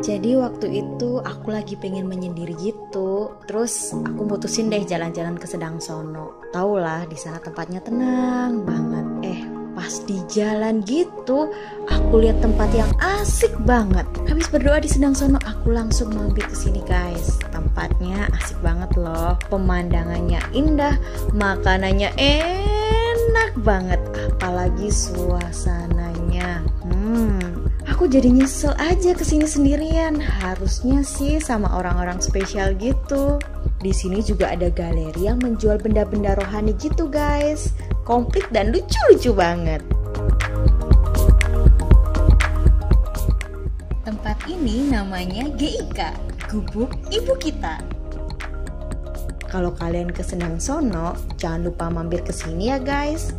Jadi waktu itu aku lagi pengen menyendiri gitu. Terus aku mutusin deh jalan-jalan ke Sedang Sono. Tau di sana tempatnya tenang banget. Eh pas di jalan gitu aku lihat tempat yang asik banget. Habis berdoa di Sedang Sono aku langsung mampir ke sini guys. Tempatnya asik banget loh. Pemandangannya indah, makanannya enak banget. Apalagi suasananya. Hmm, aku jadi nyesel aja kesini sendirian. Harusnya sih sama orang-orang spesial gitu. Di sini juga ada galeri yang menjual benda-benda rohani gitu guys. Komplit dan lucu-lucu banget. Tempat ini namanya GIK, Gubuk Ibu Kita. Kalau kalian kesenang Sono, jangan lupa mampir ke sini ya guys.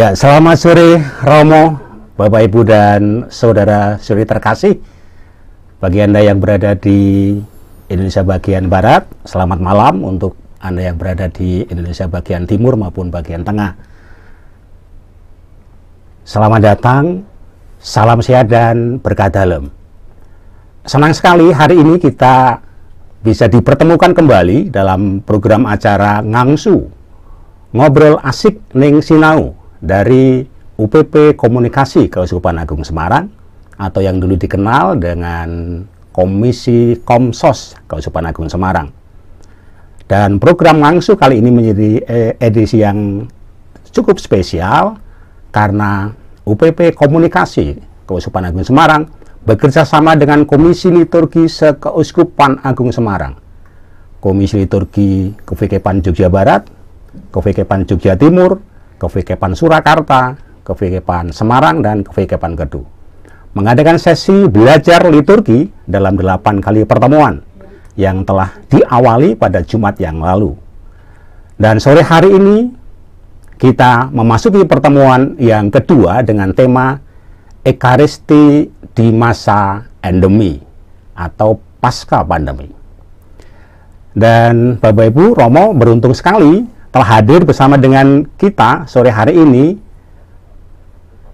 Ya, selamat sore Romo, Bapak Ibu dan Saudara Suri terkasih. Bagi Anda yang berada di Indonesia bagian barat, selamat malam untuk Anda yang berada di Indonesia bagian timur maupun bagian tengah. Selamat datang, salam sehat dan berkah dalam. Senang sekali hari ini kita bisa dipertemukan kembali dalam program acara Ngangsu, Ngobrol Asik Ning Sinau dari UPP Komunikasi Keuskupan Agung Semarang atau yang dulu dikenal dengan Komisi Komsos Keuskupan Agung Semarang. Dan program langsung kali ini menjadi eh, edisi yang cukup spesial karena UPP Komunikasi Keuskupan Agung Semarang bekerja sama dengan Komisi Liturgi Sekeuskupan Agung Semarang, Komisi Liturgi Kevikepan Jogja Barat, Kevikepan Jogja Timur, Kevikepan Surakarta, Kevikepan Semarang, dan Kevikepan Gedung. Mengadakan sesi belajar liturgi dalam delapan kali pertemuan yang telah diawali pada Jumat yang lalu. Dan sore hari ini kita memasuki pertemuan yang kedua dengan tema Ekaristi di masa endemi atau pasca pandemi. Dan Bapak Ibu Romo beruntung sekali telah hadir bersama dengan kita sore hari ini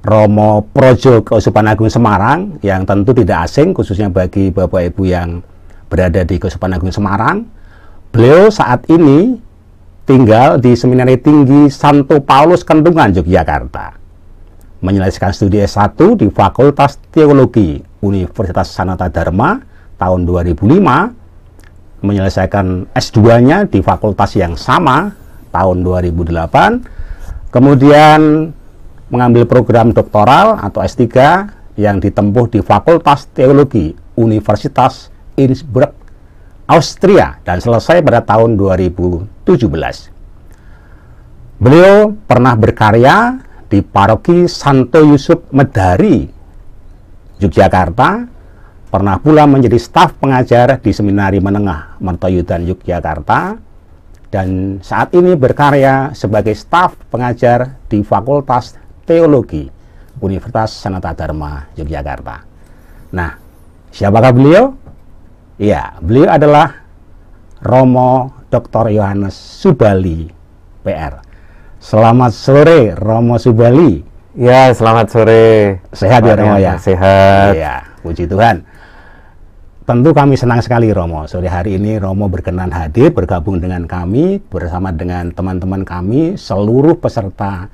Romo Projo Keusupan Agung Semarang yang tentu tidak asing khususnya bagi Bapak Ibu yang berada di Keusupan Agung Semarang. Beliau saat ini tinggal di Seminari Tinggi Santo Paulus Kendungan Yogyakarta. Menyelesaikan studi S1 di Fakultas Teologi Universitas Sanata Dharma tahun 2005 menyelesaikan S2-nya di fakultas yang sama tahun 2008 kemudian mengambil program doktoral atau S3 yang ditempuh di Fakultas Teologi Universitas Innsbruck Austria dan selesai pada tahun 2017 Beliau pernah berkarya di paroki Santo Yusuf Medari, Yogyakarta, pernah pula menjadi staf pengajar di Seminari Menengah Mertoyudan Yogyakarta, dan saat ini berkarya sebagai staf pengajar di Fakultas Teologi Universitas Sanata Dharma Yogyakarta. Nah, siapakah beliau? Iya, beliau adalah Romo Dr. Yohanes Subali PR. Selamat sore Romo Subali. Ya, selamat sore. Sehat ya Romo ya? Sehat. Iya, puji Tuhan. Tentu kami senang sekali Romo. Sore hari ini Romo berkenan hadir bergabung dengan kami bersama dengan teman-teman kami seluruh peserta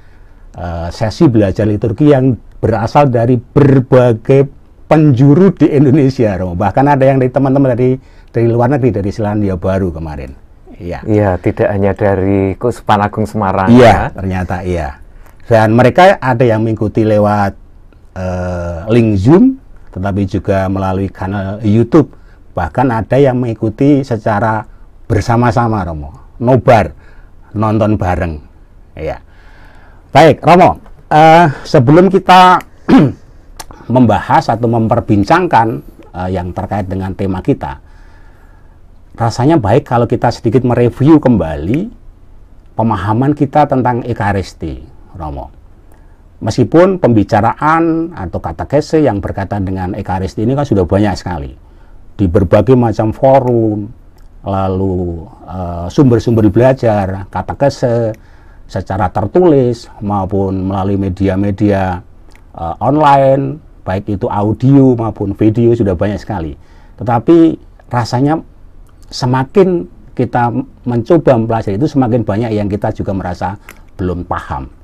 uh, sesi belajar liturgi yang berasal dari berbagai penjuru di Indonesia Romo. Bahkan ada yang dari teman-teman dari dari luar negeri dari Selandia Baru kemarin. Iya. Iya, tidak hanya dari Kuspanagung Agung Semarang. Iya, ya. ternyata iya. Dan mereka ada yang mengikuti lewat uh, link Zoom, tetapi juga melalui kanal YouTube. Bahkan ada yang mengikuti secara bersama-sama Romo, nobar, nonton bareng. Ya. Baik, Romo, uh, sebelum kita membahas atau memperbincangkan uh, yang terkait dengan tema kita, rasanya baik kalau kita sedikit mereview kembali pemahaman kita tentang Ekaristi, Romo. Meskipun pembicaraan atau kata kese yang berkaitan dengan Ekaristi ini kan sudah banyak sekali di berbagai macam forum, lalu eh, sumber-sumber uh, belajar, kata kese secara tertulis maupun melalui media-media uh, online, baik itu audio maupun video sudah banyak sekali. Tetapi rasanya semakin kita mencoba mempelajari itu semakin banyak yang kita juga merasa belum paham.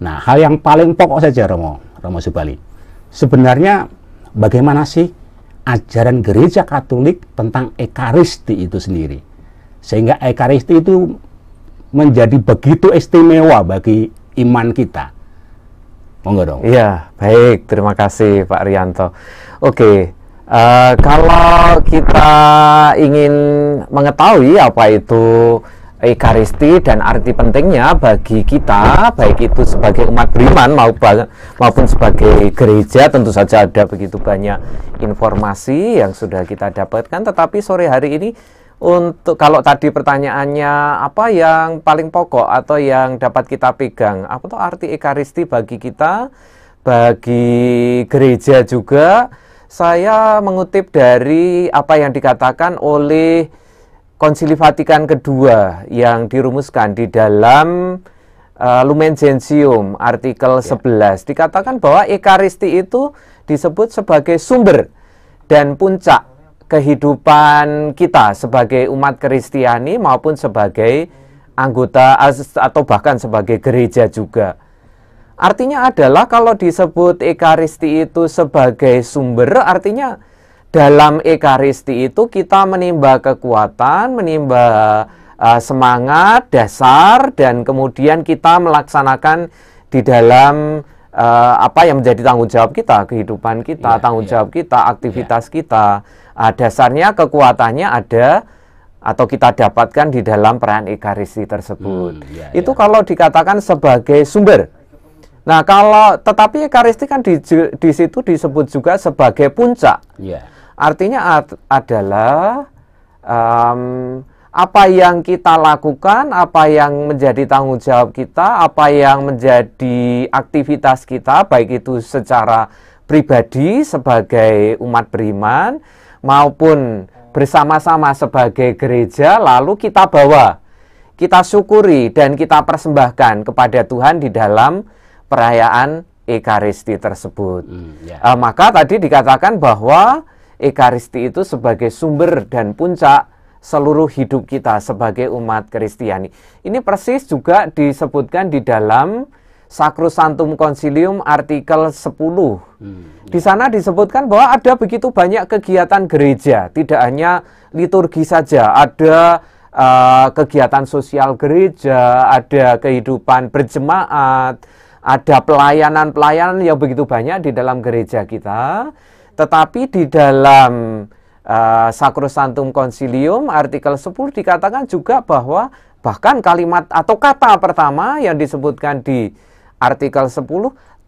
Nah, hal yang paling pokok saja Romo, Romo Subali. Sebenarnya bagaimana sih ajaran gereja Katolik tentang Ekaristi itu sendiri? Sehingga Ekaristi itu menjadi begitu istimewa bagi iman kita. Monggo dong. Iya, baik. Terima kasih Pak Rianto. Oke, uh, kalau kita ingin mengetahui apa itu ekaristi dan arti pentingnya bagi kita baik itu sebagai umat beriman maupun sebagai gereja tentu saja ada begitu banyak informasi yang sudah kita dapatkan tetapi sore hari ini untuk kalau tadi pertanyaannya apa yang paling pokok atau yang dapat kita pegang apa tuh arti ekaristi bagi kita bagi gereja juga saya mengutip dari apa yang dikatakan oleh Konsili Vatikan kedua yang dirumuskan di dalam uh, Lumen Gentium artikel ya. 11 dikatakan bahwa ekaristi itu disebut sebagai sumber dan puncak kehidupan kita sebagai umat Kristiani maupun sebagai anggota atau bahkan sebagai gereja juga. Artinya adalah kalau disebut ekaristi itu sebagai sumber artinya dalam ekaristi itu kita menimba kekuatan, menimba uh, semangat dasar dan kemudian kita melaksanakan di dalam uh, apa yang menjadi tanggung jawab kita, kehidupan kita, yeah, tanggung yeah. jawab kita, aktivitas yeah. kita. Uh, dasarnya kekuatannya ada atau kita dapatkan di dalam peran ekaristi tersebut. Hmm, yeah, itu yeah. kalau dikatakan sebagai sumber. Nah, kalau tetapi ekaristi kan di, di situ disebut juga sebagai puncak. Yeah. Artinya adalah um, apa yang kita lakukan, apa yang menjadi tanggung jawab kita, apa yang menjadi aktivitas kita, baik itu secara pribadi sebagai umat beriman maupun bersama-sama sebagai gereja, lalu kita bawa, kita syukuri, dan kita persembahkan kepada Tuhan di dalam perayaan Ekaristi tersebut. Mm, yeah. Ya. uh, maka tadi dikatakan bahwa Ekaristi itu sebagai sumber dan puncak seluruh hidup kita sebagai umat Kristiani. Ini persis juga disebutkan di dalam Sacrosanctum Concilium artikel 10. Hmm, di ya. sana disebutkan bahwa ada begitu banyak kegiatan gereja, tidak hanya liturgi saja, ada uh, kegiatan sosial gereja, ada kehidupan berjemaat, ada pelayanan-pelayanan yang begitu banyak di dalam gereja kita tetapi di dalam uh, Sacrosanctum Concilium artikel 10 dikatakan juga bahwa bahkan kalimat atau kata pertama yang disebutkan di artikel 10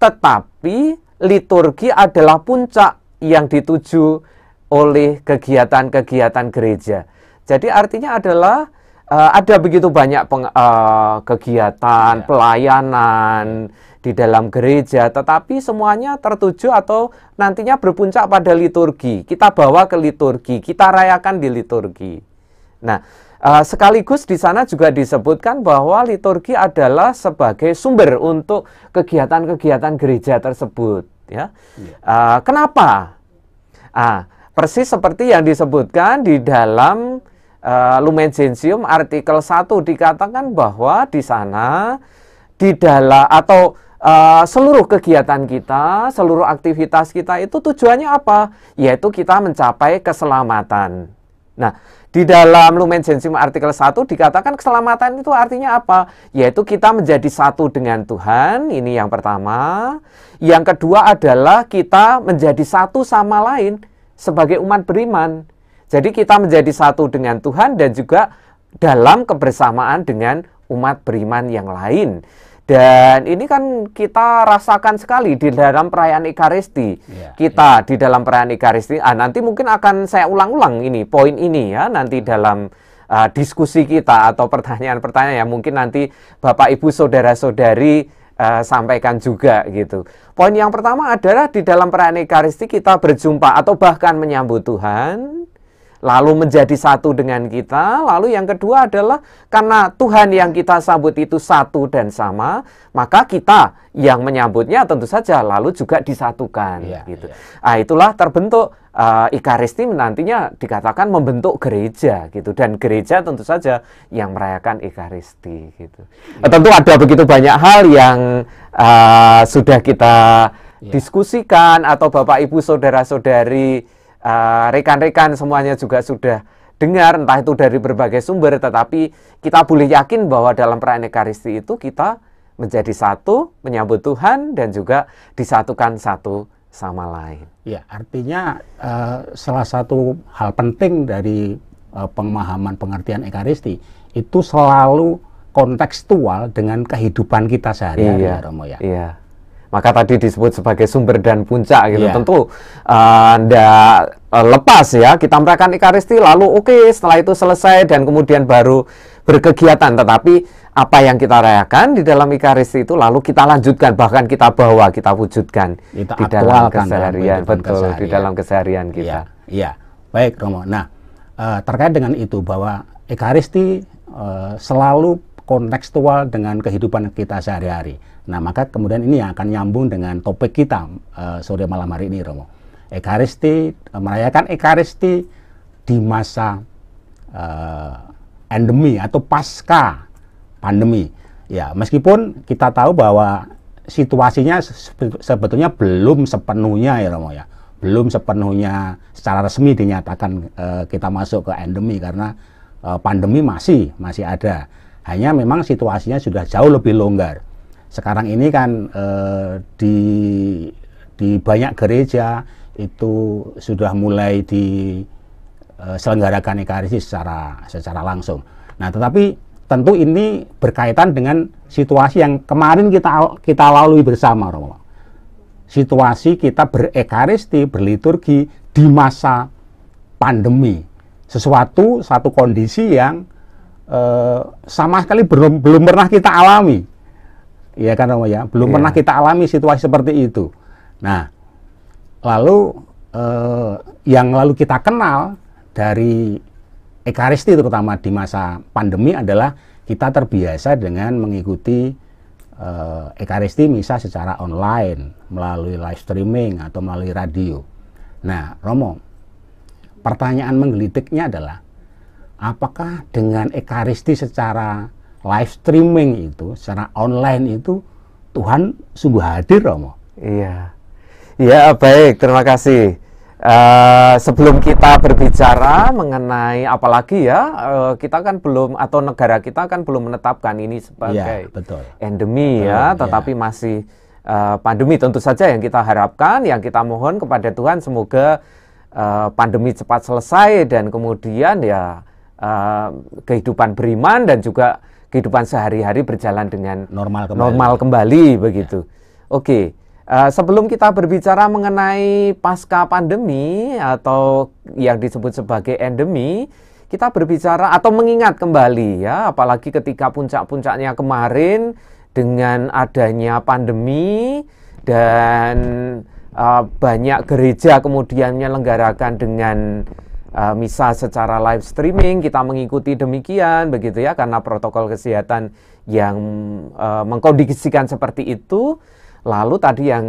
tetapi liturgi adalah puncak yang dituju oleh kegiatan-kegiatan gereja. Jadi artinya adalah uh, ada begitu banyak peng, uh, kegiatan, ya. pelayanan, di dalam gereja, tetapi semuanya tertuju atau nantinya berpuncak pada liturgi. Kita bawa ke liturgi, kita rayakan di liturgi. Nah, eh, sekaligus di sana juga disebutkan bahwa liturgi adalah sebagai sumber untuk kegiatan-kegiatan gereja tersebut. Ya, iya. eh, kenapa? Ah, persis seperti yang disebutkan di dalam uh, eh, Lumen Gentium artikel 1 dikatakan bahwa di sana di dalam atau uh, seluruh kegiatan kita, seluruh aktivitas kita itu tujuannya apa? Yaitu kita mencapai keselamatan. Nah, di dalam Lumen Gentium artikel 1 dikatakan keselamatan itu artinya apa? Yaitu kita menjadi satu dengan Tuhan, ini yang pertama. Yang kedua adalah kita menjadi satu sama lain sebagai umat beriman. Jadi kita menjadi satu dengan Tuhan dan juga dalam kebersamaan dengan umat beriman yang lain. Dan ini kan kita rasakan sekali di dalam perayaan Ekaristi. Yeah, kita yeah. di dalam perayaan Ekaristi, ah nanti mungkin akan saya ulang-ulang ini poin ini ya nanti dalam uh, diskusi kita atau pertanyaan-pertanyaan yang mungkin nanti Bapak Ibu saudara-saudari uh, sampaikan juga gitu. Poin yang pertama adalah di dalam perayaan Ekaristi kita berjumpa atau bahkan menyambut Tuhan lalu menjadi satu dengan kita. Lalu yang kedua adalah karena Tuhan yang kita sambut itu satu dan sama, maka kita yang menyambutnya tentu saja lalu juga disatukan ya, gitu. Ya. Nah, itulah terbentuk uh, ah, Ikaristi nantinya dikatakan membentuk gereja gitu dan gereja tentu saja yang merayakan Ikaristi gitu. Ya. Tentu ada begitu banyak hal yang uh, sudah kita ya. diskusikan atau Bapak Ibu saudara-saudari Eh, rekan-rekan uh, semuanya juga sudah dengar entah itu dari berbagai sumber tetapi kita boleh yakin bahwa dalam perayaan Ekaristi itu kita menjadi satu menyambut Tuhan dan juga disatukan satu sama lain. Ya, artinya uh, salah satu hal penting dari uh, pemahaman pengertian Ekaristi itu selalu kontekstual dengan kehidupan kita sehari-hari iya, ya Romo ya. Iya maka tadi disebut sebagai sumber dan puncak gitu. Yeah. Tentu Anda eh, uh, eh, uh, lepas ya, kita merayakan Ekaristi lalu oke okay, setelah itu selesai dan kemudian baru berkegiatan. Tetapi apa yang kita rayakan di dalam Ekaristi itu lalu kita lanjutkan bahkan kita bawa, kita wujudkan kita di dalam keseharian, dalam betul keseharian. di dalam keseharian kita. Iya, ya. baik Romo. Nah uh, terkait dengan itu bahwa Ekaristi selalu kontekstual dengan kehidupan kita sehari-hari Nah, maka kemudian ini yang akan nyambung dengan topik kita uh, sore malam hari ini, Romo. Ekaristi, eh, merayakan Ekaristi di masa uh, endemi atau pasca pandemi. Ya, meskipun kita tahu bahwa situasinya sebetulnya belum sepenuhnya ya, Romo ya. Belum sepenuhnya secara resmi dinyatakan uh, kita masuk ke endemi karena uh, pandemi masih masih ada. Hanya memang situasinya sudah jauh lebih longgar sekarang ini kan eh, di di banyak gereja itu sudah mulai diselenggarakan eh, ekaristi secara secara langsung. Nah, tetapi tentu ini berkaitan dengan situasi yang kemarin kita kita lalui bersama, Romo. Situasi kita berekaristi, berliturgi di masa pandemi. Sesuatu satu kondisi yang eh, sama sekali belum belum pernah kita alami Iya kan Romo ya? Belum yeah. pernah kita alami situasi seperti itu. Nah, lalu eh, yang lalu kita kenal dari Ekaristi terutama di masa pandemi adalah kita terbiasa dengan mengikuti eh, Ekaristi misa secara online melalui live streaming atau melalui radio. Nah, Romo, pertanyaan menggelitiknya adalah apakah dengan Ekaristi secara live streaming itu secara online itu Tuhan sungguh hadir Romo. Iya. Iya baik, terima kasih. Uh, sebelum kita berbicara mengenai apalagi ya uh, kita kan belum atau negara kita kan belum menetapkan ini sebagai ya, betul. endemi betul, ya, iya. tetapi masih uh, pandemi tentu saja yang kita harapkan, yang kita mohon kepada Tuhan semoga uh, pandemi cepat selesai dan kemudian ya uh, kehidupan beriman dan juga kehidupan sehari-hari berjalan dengan normal kembali, normal kembali ya. begitu. Ya. Oke. Okay. Uh, eh, sebelum kita berbicara mengenai pasca pandemi atau yang disebut sebagai endemi, kita berbicara atau mengingat kembali ya, apalagi ketika puncak-puncaknya kemarin dengan adanya pandemi dan uh, banyak gereja kemudian menyelenggarakan dengan uh, eh, misa secara live streaming kita mengikuti demikian begitu ya karena protokol kesehatan yang uh, mengkondisikan seperti itu lalu tadi yang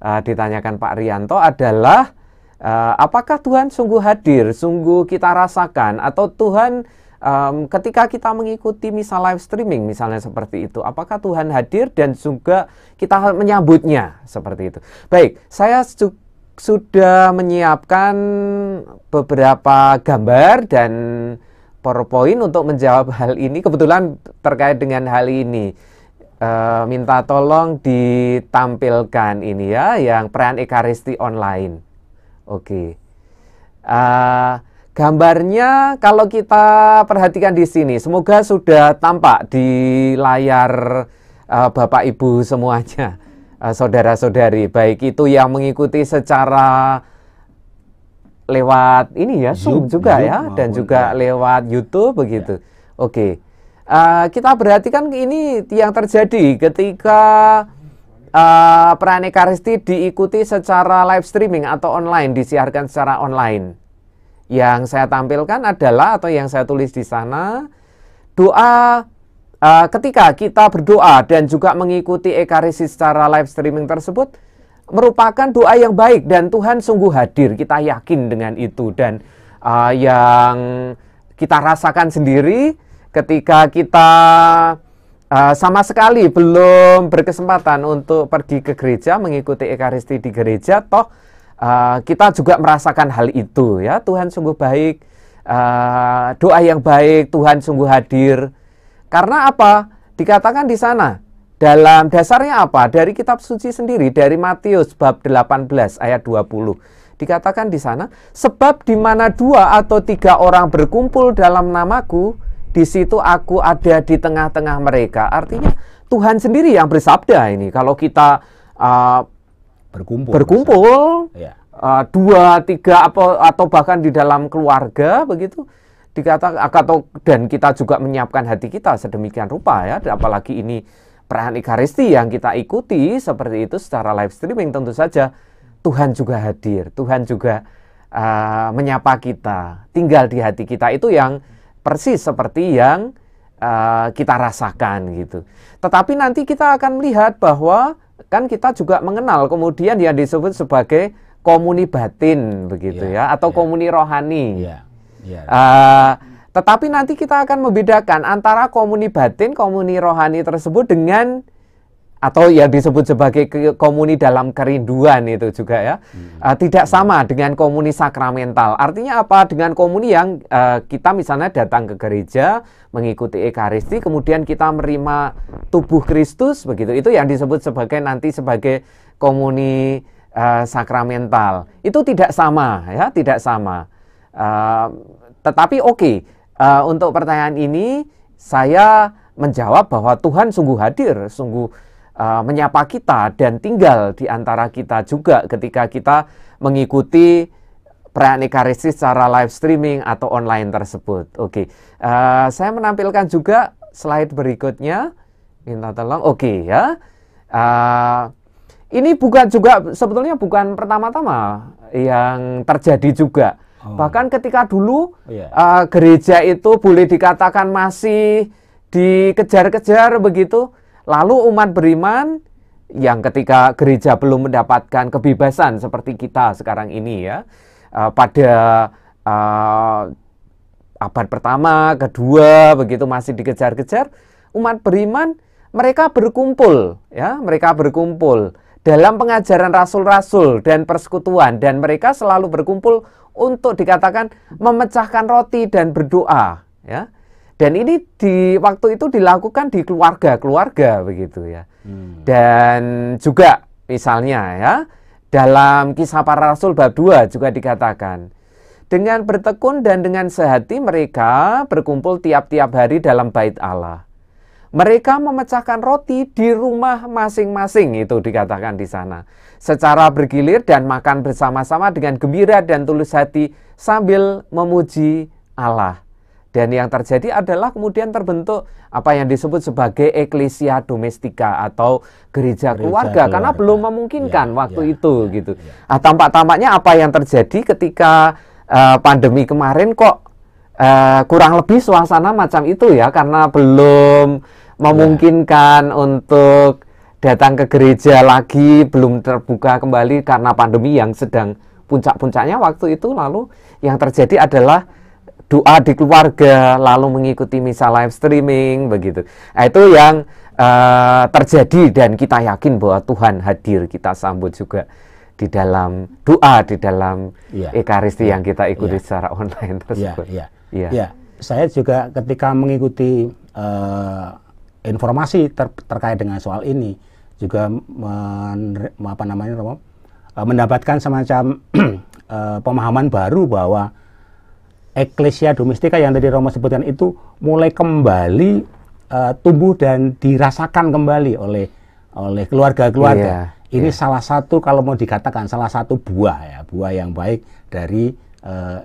uh, ditanyakan Pak Rianto adalah uh, apakah Tuhan sungguh hadir sungguh kita rasakan atau Tuhan Um, ketika kita mengikuti misa live streaming misalnya seperti itu, apakah Tuhan hadir dan juga kita menyambutnya seperti itu? Baik, saya juga sudah menyiapkan beberapa gambar dan PowerPoint untuk menjawab hal ini. Kebetulan terkait dengan hal ini, e, minta tolong ditampilkan ini ya, yang peran Ekaristi online. Oke, e, gambarnya kalau kita perhatikan di sini, semoga sudah tampak di layar e, Bapak Ibu semuanya. Eh, saudara-saudari, baik itu yang mengikuti secara lewat ini ya Zoom YouTube, juga YouTube ya dan juga ya. lewat YouTube begitu. Ya. Oke. Okay. Uh, eh, kita perhatikan ini yang terjadi ketika uh, eh, Pranekaristi diikuti secara live streaming atau online disiarkan secara online. Yang saya tampilkan adalah atau yang saya tulis di sana doa uh, ketika kita berdoa dan juga mengikuti ekaristi secara live streaming tersebut merupakan doa yang baik dan Tuhan sungguh hadir kita yakin dengan itu dan uh, yang kita rasakan sendiri ketika kita uh, sama sekali belum berkesempatan untuk pergi ke gereja mengikuti ekaristi di gereja toh uh, kita juga merasakan hal itu ya Tuhan sungguh baik uh, doa yang baik Tuhan sungguh hadir karena apa? Dikatakan di sana, dalam dasarnya apa? Dari kitab suci sendiri dari Matius bab 18 ayat 20. Dikatakan di sana, sebab di mana dua atau tiga orang berkumpul dalam namaku, di situ aku ada di tengah-tengah mereka. Artinya Tuhan sendiri yang bersabda ini. Kalau kita uh, berkumpul, berkumpul ya. uh, dua, tiga atau atau bahkan di dalam keluarga begitu, dikatakan atau dan kita juga menyiapkan hati kita sedemikian rupa ya apalagi ini perayaan Ekaristi yang kita ikuti seperti itu secara live streaming tentu saja Tuhan juga hadir Tuhan juga uh, menyapa kita tinggal di hati kita itu yang persis seperti yang uh, kita rasakan gitu tetapi nanti kita akan melihat bahwa kan kita juga mengenal kemudian yang disebut sebagai komuni batin begitu yeah, ya atau yeah. komuni rohani yeah. Yeah. Iya. Uh, tetapi nanti kita akan membedakan antara komuni batin, komuni rohani tersebut dengan atau yang disebut sebagai komuni dalam kerinduan itu juga ya hmm. uh, tidak hmm. sama dengan komuni sakramental artinya apa dengan komuni yang uh, kita misalnya datang ke gereja mengikuti ekaristi kemudian kita menerima tubuh Kristus begitu itu yang disebut sebagai nanti sebagai komuni uh, sakramental itu tidak sama ya tidak sama Uh, tetapi oke, okay, uh, eh, untuk pertanyaan ini saya menjawab bahwa Tuhan sungguh hadir, sungguh uh, menyapa kita dan tinggal di antara kita juga ketika kita mengikuti perayaan Ekaristi secara live streaming atau online tersebut. Oke, okay. uh, eh, saya menampilkan juga slide berikutnya. Minta tolong, oke okay, ya. Uh, ini bukan juga sebetulnya bukan pertama-tama yang terjadi juga Oh. Bahkan ketika dulu yeah. uh, gereja itu boleh dikatakan masih dikejar-kejar begitu, lalu umat beriman yang ketika gereja belum mendapatkan kebebasan seperti kita sekarang ini ya, uh, pada uh, abad pertama, kedua begitu masih dikejar-kejar, umat beriman mereka berkumpul ya, mereka berkumpul dalam pengajaran rasul-rasul dan persekutuan dan mereka selalu berkumpul untuk dikatakan memecahkan roti dan berdoa ya dan ini di waktu itu dilakukan di keluarga-keluarga begitu ya hmm. dan juga misalnya ya dalam kisah para rasul bab 2 juga dikatakan dengan bertekun dan dengan sehati mereka berkumpul tiap-tiap hari dalam bait Allah. Mereka memecahkan roti di rumah masing-masing itu dikatakan di sana secara bergilir dan makan bersama-sama dengan gembira dan tulus hati sambil memuji Allah. Dan yang terjadi adalah kemudian terbentuk apa yang disebut sebagai eklesia domestika atau gereja, gereja keluarga, keluarga karena belum memungkinkan ya, waktu ya, itu ya, gitu. Ya. Ah, tampak tampaknya apa yang terjadi ketika uh, pandemi kemarin kok uh, kurang lebih suasana macam itu ya karena belum ya. memungkinkan ya. untuk datang ke gereja lagi belum terbuka kembali karena pandemi yang sedang puncak-puncaknya waktu itu lalu yang terjadi adalah doa di keluarga lalu mengikuti misa live streaming begitu nah, itu yang uh, terjadi dan kita yakin bahwa Tuhan hadir kita sambut juga di dalam doa di dalam ya. ekaristi ya. yang kita ikuti ya. secara online iya, tersebut ya, ya. Ya. ya saya juga ketika mengikuti uh, informasi ter terkait dengan soal ini juga men, apa namanya Romo, eh, mendapatkan semacam eh, pemahaman baru bahwa eklesia domestika yang tadi Romo sebutkan itu mulai kembali uh, tumbuh dan dirasakan kembali oleh oleh keluarga-keluarga. Yeah, Ini yeah. salah satu kalau mau dikatakan salah satu buah ya, buah yang baik dari uh,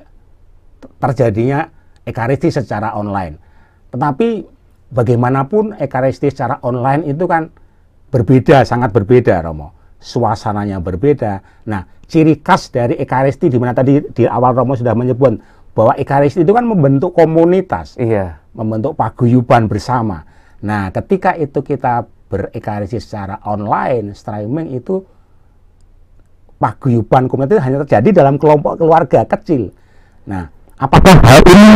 terjadinya ekaristi secara online. Tetapi bagaimanapun ekaristi secara online itu kan berbeda, sangat berbeda Romo. Suasananya berbeda. Nah, ciri khas dari Ekaristi di mana tadi di awal Romo sudah menyebut bahwa Ekaristi itu kan membentuk komunitas. Iya. Membentuk paguyuban bersama. Nah, ketika itu kita berekaristi secara online, streaming itu paguyuban komunitas hanya terjadi dalam kelompok keluarga kecil. Nah, apakah hal ini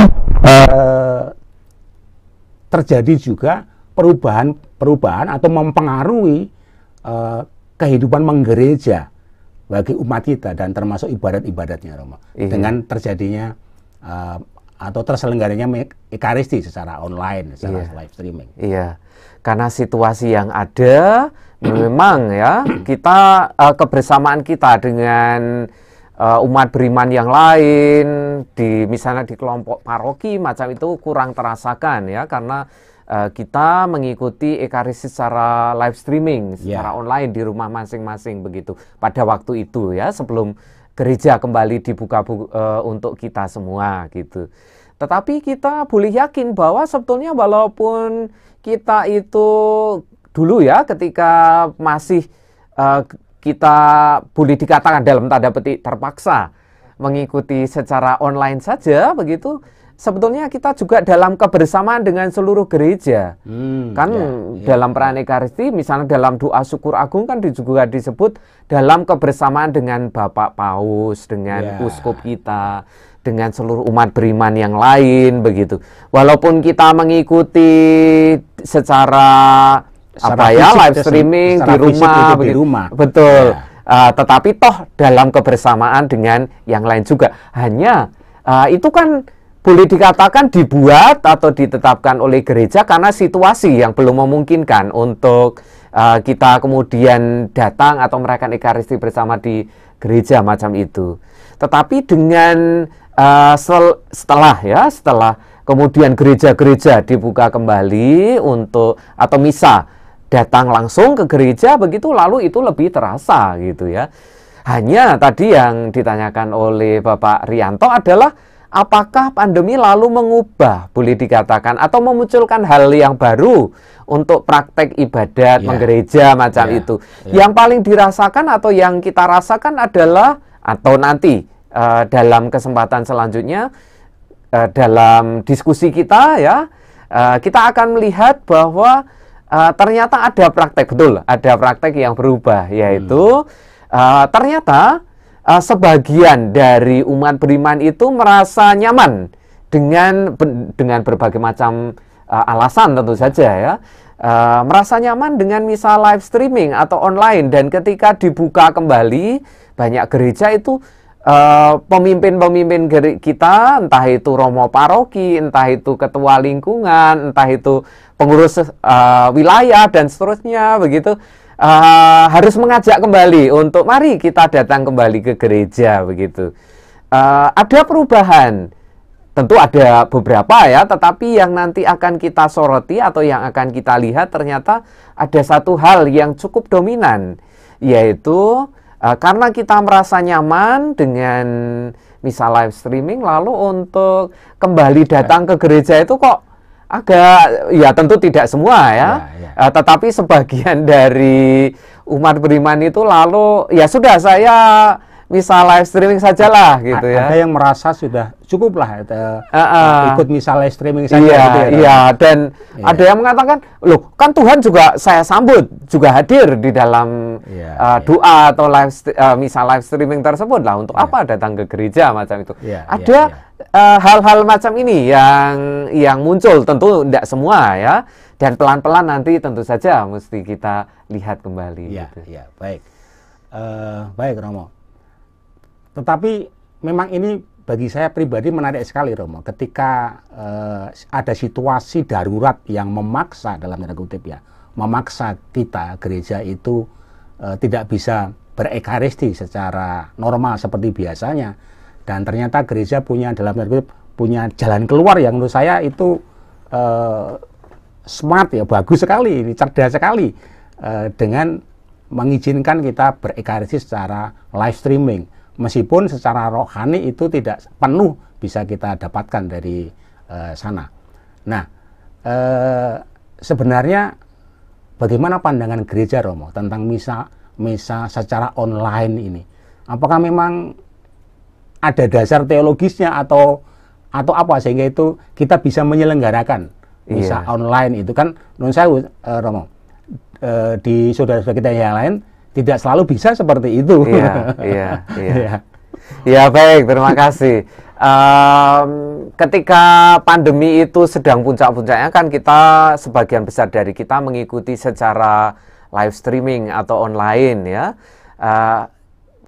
uh, terjadi juga perubahan-perubahan atau mempengaruhi uh, kehidupan menggereja bagi umat kita dan termasuk ibadat-ibadatnya Romo iya. dengan terjadinya uh, atau terselenggaranya ekaristi secara online secara iya. live streaming. Iya. Karena situasi yang ada memang ya kita uh, kebersamaan kita dengan uh, umat beriman yang lain di misalnya di kelompok paroki macam itu kurang terasakan ya karena Eh, kita mengikuti ekarisi secara live streaming, ya. secara yeah. online di rumah masing-masing begitu. Pada waktu itu ya sebelum gereja kembali dibuka bu, uh, untuk kita semua gitu. Tetapi kita boleh yakin bahwa sebetulnya walaupun kita itu dulu ya ketika masih uh, kita boleh dikatakan dalam tanda petik terpaksa mengikuti secara online saja begitu sebetulnya kita juga dalam kebersamaan dengan seluruh gereja. Hmm, kan ya, ya. dalam pranikaristi misalnya dalam doa syukur agung kan juga disebut dalam kebersamaan dengan Bapak Paus, dengan ya. uskup kita, dengan seluruh umat beriman yang lain begitu. Walaupun kita mengikuti secara apa ya live ya, streaming di rumah, di rumah. Betul. Ya. Uh, tetapi toh dalam kebersamaan dengan yang lain juga. Hanya uh, itu kan boleh dikatakan dibuat atau ditetapkan oleh gereja karena situasi yang belum memungkinkan untuk uh, kita kemudian datang atau merayakan ekaristi bersama di gereja macam itu. Tetapi dengan uh, sel, setelah ya setelah kemudian gereja-gereja dibuka kembali untuk atau misa datang langsung ke gereja begitu lalu itu lebih terasa gitu ya. Hanya tadi yang ditanyakan oleh Bapak Rianto adalah apakah pandemi lalu mengubah boleh dikatakan atau memunculkan hal yang baru untuk praktek ibadat yeah. menggereja macam yeah. itu. Yeah. Yang paling dirasakan atau yang kita rasakan adalah atau nanti uh, dalam kesempatan selanjutnya uh, dalam diskusi kita ya uh, kita akan melihat bahwa uh, ternyata ada praktek betul ada praktek yang berubah yaitu hmm. uh, ternyata uh, sebagian dari umat beriman itu merasa nyaman dengan dengan berbagai macam uh, alasan tentu saja ya uh, merasa nyaman dengan misal live streaming atau online dan ketika dibuka kembali banyak gereja itu pemimpin-pemimpin uh, kita entah itu romo paroki entah itu ketua lingkungan entah itu pengurus uh, wilayah dan seterusnya begitu uh, harus mengajak kembali untuk mari kita datang kembali ke gereja begitu. Uh, ada perubahan, tentu ada beberapa ya, tetapi yang nanti akan kita soroti atau yang akan kita lihat ternyata ada satu hal yang cukup dominan, yaitu uh, karena kita merasa nyaman dengan misal live streaming, lalu untuk kembali datang ke gereja itu kok agak ya tentu tidak semua ya, ya, ya. Eh, tetapi sebagian dari umat beriman itu lalu ya sudah saya misal live streaming sajalah gitu ya. Ada yang merasa sudah cukup lah itu, uh, uh, ikut misal live streaming saja iya, gitu ya. Iya, dan iya. ada yang mengatakan, "Loh, kan Tuhan juga saya sambut, juga hadir di dalam iya, uh, iya. doa atau live uh, misal live streaming tersebut lah untuk iya. apa datang ke gereja macam itu." Iya, ada iya, iya Eh, hal-hal uh, macam ini yang yang muncul tentu tidak semua ya dan pelan-pelan nanti tentu saja mesti kita lihat kembali. Ya, gitu. ya baik, uh, baik Romo. Tetapi memang ini bagi saya pribadi menarik sekali Romo. Ketika uh, ada situasi darurat yang memaksa dalam tanda kutip ya, memaksa kita gereja itu uh, tidak bisa berekaristi secara normal seperti biasanya dan ternyata gereja punya dalam tanda punya jalan keluar yang menurut saya itu uh, smart ya bagus sekali ini cerdas sekali uh, dengan mengizinkan kita berekarisi secara live streaming meskipun secara rohani itu tidak penuh bisa kita dapatkan dari uh, sana. Nah, sebenarnya bagaimana pandangan gereja Romo tentang misa misa secara online ini? Apakah memang ada dasar teologisnya atau atau apa sehingga itu kita bisa menyelenggarakan iya. bisa yeah. online itu kan non saya uh, eh, Romo uh, di saudara-saudara kita yang lain tidak selalu bisa seperti itu. Iya, iya, iya. iya, iya. baik, terima kasih. Um, ketika pandemi itu sedang puncak-puncaknya kan kita sebagian besar dari kita mengikuti secara live streaming atau online ya. Uh,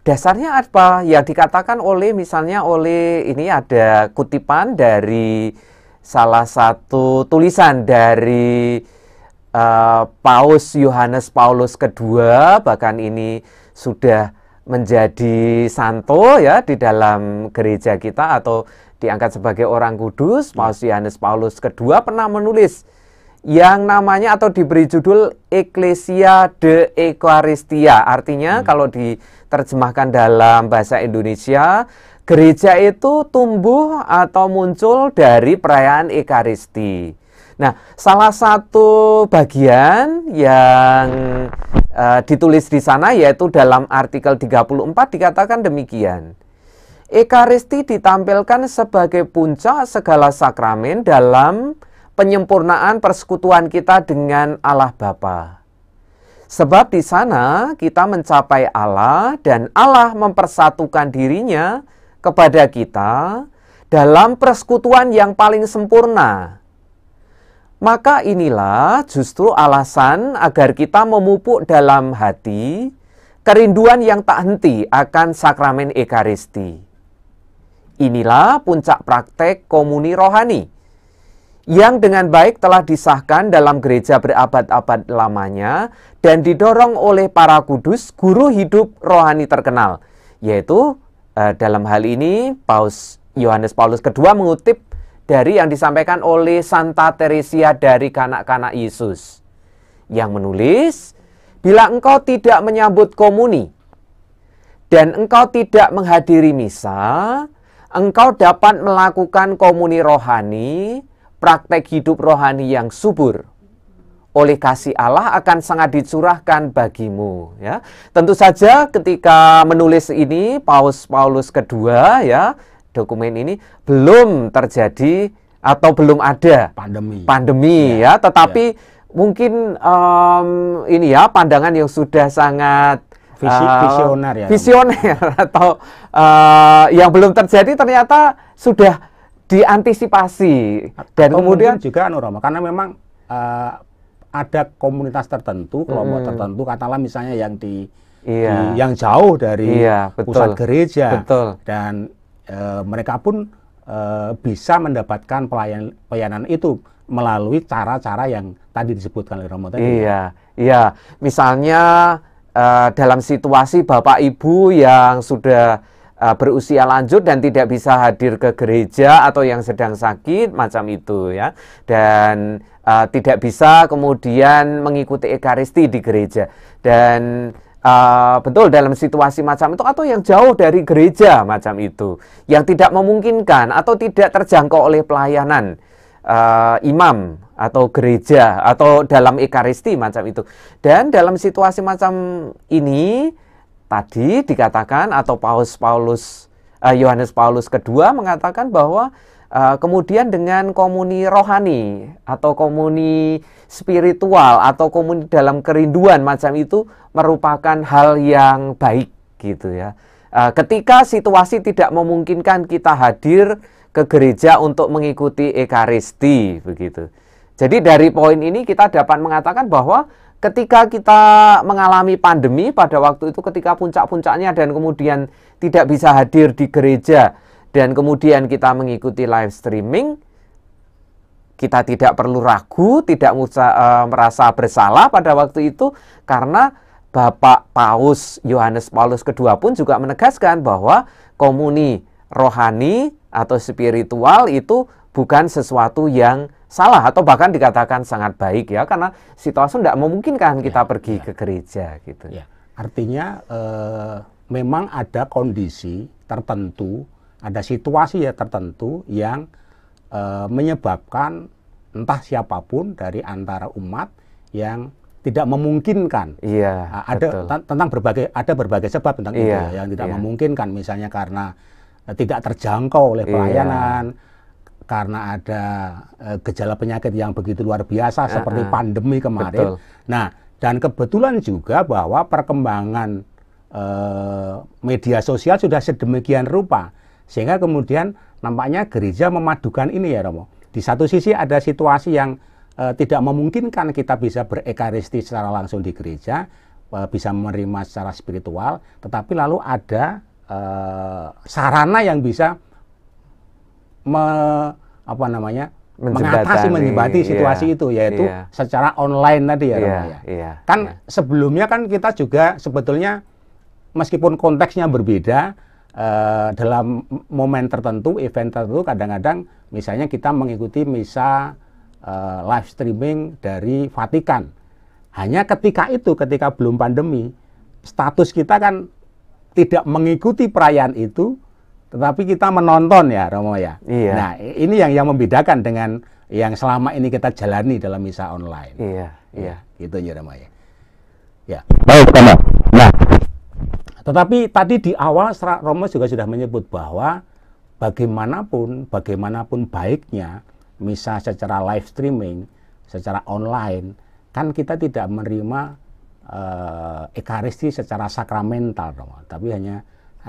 dasarnya apa yang dikatakan oleh misalnya oleh ini ada kutipan dari salah satu tulisan dari uh, Paus Yohanes Paulus kedua bahkan ini sudah menjadi santo ya di dalam gereja kita atau diangkat sebagai orang kudus ya. Paus Yohanes Paulus kedua pernah menulis yang namanya atau diberi judul Ecclesia de Eucharistia artinya hmm. kalau di terjemahkan dalam bahasa Indonesia, gereja itu tumbuh atau muncul dari perayaan Ekaristi. Nah, salah satu bagian yang uh, ditulis di sana yaitu dalam artikel 34 dikatakan demikian. Ekaristi ditampilkan sebagai puncak segala sakramen dalam penyempurnaan persekutuan kita dengan Allah Bapa. Sebab di sana kita mencapai Allah dan Allah mempersatukan dirinya kepada kita dalam persekutuan yang paling sempurna. Maka inilah justru alasan agar kita memupuk dalam hati kerinduan yang tak henti akan sakramen Ekaristi. Inilah puncak praktek komuni rohani yang dengan baik telah disahkan dalam gereja berabad-abad lamanya dan didorong oleh para kudus guru hidup rohani terkenal yaitu eh, dalam hal ini Paus Yohanes Paulus kedua mengutip dari yang disampaikan oleh Santa Teresia dari kanak-kanak Yesus yang menulis bila engkau tidak menyambut komuni dan engkau tidak menghadiri misa engkau dapat melakukan komuni rohani praktek hidup rohani yang subur oleh kasih Allah akan sangat dicurahkan bagimu ya. Tentu saja ketika menulis ini Paus Paulus kedua ya, dokumen ini belum terjadi atau belum ada pandemi. Pandemi ya, ya tetapi ya. mungkin um, ini ya pandangan yang sudah sangat Visi, uh, visioner ya. Visioner atau uh, yang belum terjadi ternyata sudah diantisipasi dan Atau kemudian juga anu Romo karena memang uh, ada komunitas tertentu kelompok hmm. tertentu katalah misalnya yang di, iya. di yang jauh dari iya, betul. pusat gereja betul. dan uh, mereka pun uh, bisa mendapatkan pelayan, pelayanan itu melalui cara-cara yang tadi disebutkan oleh Romo tadi iya iya misalnya uh, dalam situasi bapak ibu yang sudah uh, berusia lanjut dan tidak bisa hadir ke gereja atau yang sedang sakit macam itu ya dan uh, tidak bisa kemudian mengikuti ekaristi di gereja dan Uh, betul dalam situasi macam itu atau yang jauh dari gereja macam itu yang tidak memungkinkan atau tidak terjangkau oleh pelayanan uh, imam atau gereja atau dalam ekaristi macam itu dan dalam situasi macam ini Tadi dikatakan atau Paulus Paulus eh, Yohanes uh, Paulus kedua mengatakan bahwa uh, kemudian dengan komuni rohani atau komuni spiritual atau komuni dalam kerinduan macam itu merupakan hal yang baik gitu ya. Uh, ketika situasi tidak memungkinkan kita hadir ke gereja untuk mengikuti ekaristi begitu. Jadi dari poin ini kita dapat mengatakan bahwa ketika kita mengalami pandemi pada waktu itu ketika puncak-puncaknya dan kemudian tidak bisa hadir di gereja dan kemudian kita mengikuti live streaming kita tidak perlu ragu, tidak musa, e, merasa bersalah pada waktu itu karena Bapak Paus Yohanes Paulus II pun juga menegaskan bahwa komuni rohani atau spiritual itu bukan sesuatu yang salah atau bahkan dikatakan sangat baik ya karena situasi tidak memungkinkan ya, kita ya, pergi ya. ke gereja gitu. Ya. Artinya eh, memang ada kondisi tertentu, ada situasi ya tertentu yang eh, menyebabkan entah siapapun dari antara umat yang tidak memungkinkan. Iya. Ada betul. tentang berbagai ada berbagai sebab tentang iya, itu ya, yang tidak iya. memungkinkan misalnya karena eh, tidak terjangkau oleh iya. pelayanan. Iya karena ada uh, gejala penyakit yang begitu luar biasa uh-uh. seperti pandemi kemarin. Betul. Nah, dan kebetulan juga bahwa perkembangan uh, media sosial sudah sedemikian rupa sehingga kemudian nampaknya gereja memadukan ini ya Romo. Di satu sisi ada situasi yang uh, tidak memungkinkan kita bisa berekaristi secara langsung di gereja, uh, bisa menerima secara spiritual, tetapi lalu ada sarana yang bisa me apa namanya Menjembatan mengatasi menjembati iya, situasi iya, itu yaitu iya. secara online tadi ya iya, ya iya, kan iya. sebelumnya kan kita juga sebetulnya meskipun konteksnya berbeda eh, dalam momen tertentu event tertentu kadang-kadang misalnya kita mengikuti misa eh, live streaming dari Vatikan hanya ketika itu ketika belum pandemi status kita kan tidak mengikuti perayaan itu tetapi kita menonton ya Romo ya. Iya. Nah, ini yang yang membedakan dengan yang selama ini kita jalani dalam misa online. Iya, ya, iya. Gitu ya Romo ya. Ya. Baik, Romo. Nah, tetapi tadi di awal Romo juga sudah menyebut bahwa bagaimanapun bagaimanapun baiknya misa secara live streaming, secara online, kan kita tidak menerima uh, ekaristi secara sakramental Romo, tapi hanya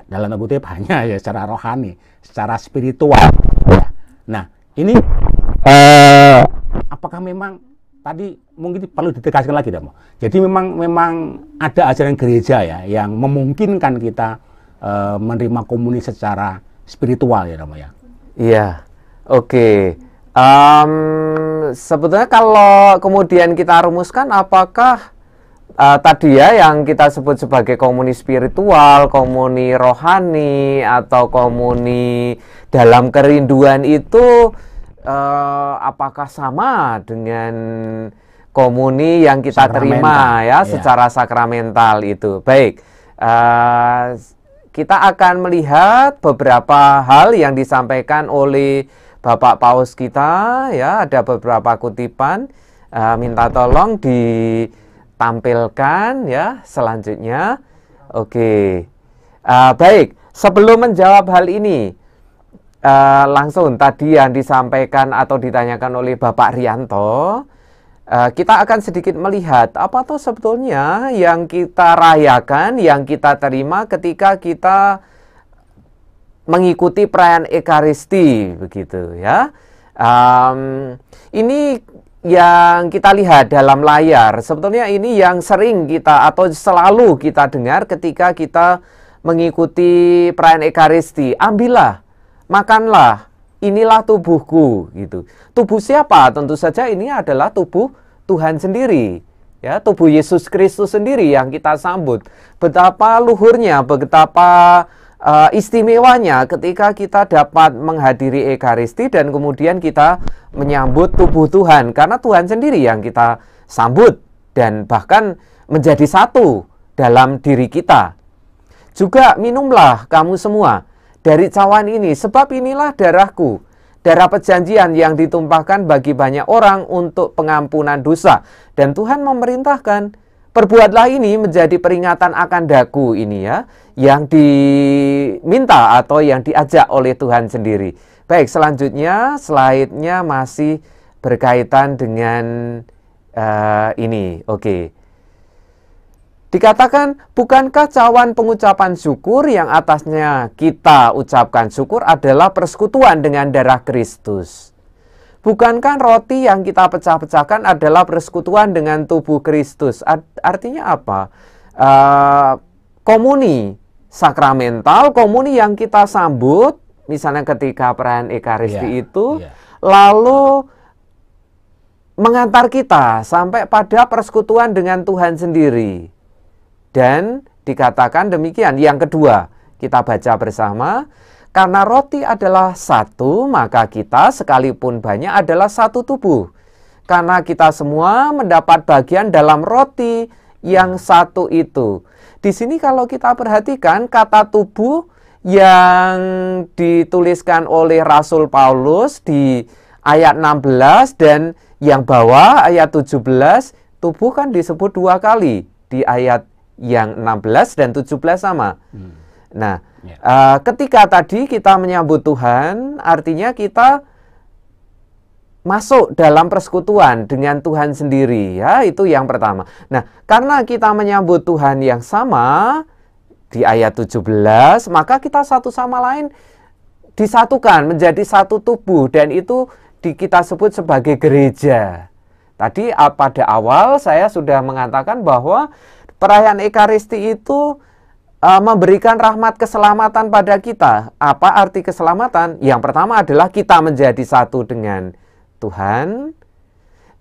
dalam kutip hanya ya secara rohani, secara spiritual. Ya. Nah, ini eh, apakah memang tadi mungkin perlu ditegaskan lagi, Damo. Jadi memang memang ada ajaran gereja ya yang memungkinkan kita eh, menerima komuni secara spiritual ya, Damo ya. Iya, oke. Okay. Um, sebetulnya kalau kemudian kita rumuskan, apakah uh, tadi ya yang kita sebut sebagai komuni spiritual, komuni rohani atau komuni dalam kerinduan itu uh, apakah sama dengan komuni yang kita terima ya, yeah. secara sakramental itu. Baik. Uh, kita akan melihat beberapa hal yang disampaikan oleh Bapak Paus kita ya ada beberapa kutipan uh, minta tolong di tampilkan ya selanjutnya. Oke. Okay. Uh, baik, sebelum menjawab hal ini uh, langsung tadi yang disampaikan atau ditanyakan oleh Bapak Rianto, uh, kita akan sedikit melihat apa tuh sebetulnya yang kita rayakan, yang kita terima ketika kita mengikuti perayaan Ekaristi begitu ya. Um, ini yang kita lihat dalam layar sebetulnya ini yang sering kita atau selalu kita dengar ketika kita mengikuti perayaan Ekaristi ambillah makanlah inilah tubuhku gitu tubuh siapa tentu saja ini adalah tubuh Tuhan sendiri ya tubuh Yesus Kristus sendiri yang kita sambut betapa luhurnya betapa uh, istimewanya ketika kita dapat menghadiri Ekaristi dan kemudian kita menyambut tubuh Tuhan karena Tuhan sendiri yang kita sambut dan bahkan menjadi satu dalam diri kita. Juga minumlah kamu semua dari cawan ini sebab inilah darahku darah perjanjian yang ditumpahkan bagi banyak orang untuk pengampunan dosa dan Tuhan memerintahkan perbuatlah ini menjadi peringatan akan daku ini ya yang diminta atau yang diajak oleh Tuhan sendiri. Baik, selanjutnya slide-nya masih berkaitan dengan uh, ini. Oke. Dikatakan, bukankah cawan pengucapan syukur yang atasnya kita ucapkan syukur adalah persekutuan dengan darah Kristus? Bukankah roti yang kita pecah-pecahkan adalah persekutuan dengan tubuh Kristus? Artinya apa? Uh, komuni sakramental komuni yang kita sambut misalnya ketika perayaan ekaristi yeah, itu yeah. lalu mengantar kita sampai pada persekutuan dengan Tuhan sendiri. Dan dikatakan demikian. Yang kedua, kita baca bersama, karena roti adalah satu, maka kita sekalipun banyak adalah satu tubuh. Karena kita semua mendapat bagian dalam roti yang satu itu di sini kalau kita perhatikan kata tubuh yang dituliskan oleh Rasul Paulus di ayat 16 dan yang bawah ayat 17 tubuh kan disebut dua kali di ayat yang 16 dan 17 sama. Hmm. Nah, yeah. Ya. uh, ketika tadi kita menyambut Tuhan, artinya kita masuk dalam persekutuan dengan Tuhan sendiri ya itu yang pertama. Nah, karena kita menyambut Tuhan yang sama di ayat 17, maka kita satu sama lain disatukan menjadi satu tubuh dan itu di, kita sebut sebagai gereja. Tadi pada awal saya sudah mengatakan bahwa perayaan Ekaristi itu memberikan rahmat keselamatan pada kita. Apa arti keselamatan? Yang pertama adalah kita menjadi satu dengan Tuhan.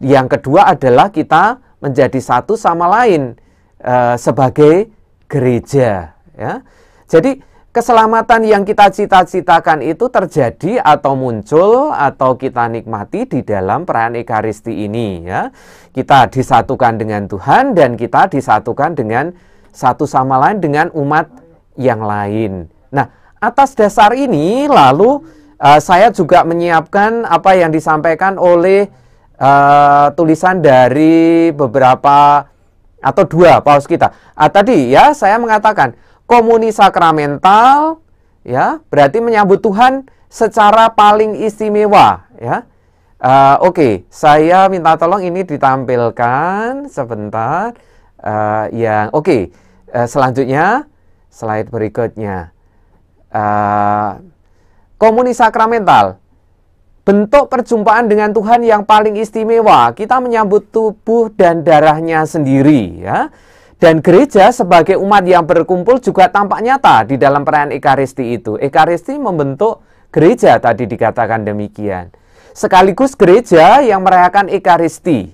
Yang kedua adalah kita menjadi satu sama lain e, sebagai gereja. Ya. Jadi keselamatan yang kita cita-citakan itu terjadi atau muncul atau kita nikmati di dalam perayaan Ekaristi ini. Ya. Kita disatukan dengan Tuhan dan kita disatukan dengan satu sama lain dengan umat yang lain. Nah, atas dasar ini lalu uh, saya juga menyiapkan apa yang disampaikan oleh uh, tulisan dari beberapa atau dua paus kita. Uh, tadi ya saya mengatakan komuni sakramental ya berarti menyambut Tuhan secara paling istimewa ya. Uh, Oke, okay. saya minta tolong ini ditampilkan sebentar. Uh, yang oke, okay. uh, selanjutnya slide berikutnya. Uh, komuni sakramental. Bentuk perjumpaan dengan Tuhan yang paling istimewa, kita menyambut tubuh dan darahnya sendiri ya. Dan gereja sebagai umat yang berkumpul juga tampak nyata di dalam perayaan Ekaristi itu. Ekaristi membentuk gereja tadi dikatakan demikian. Sekaligus gereja yang merayakan Ekaristi.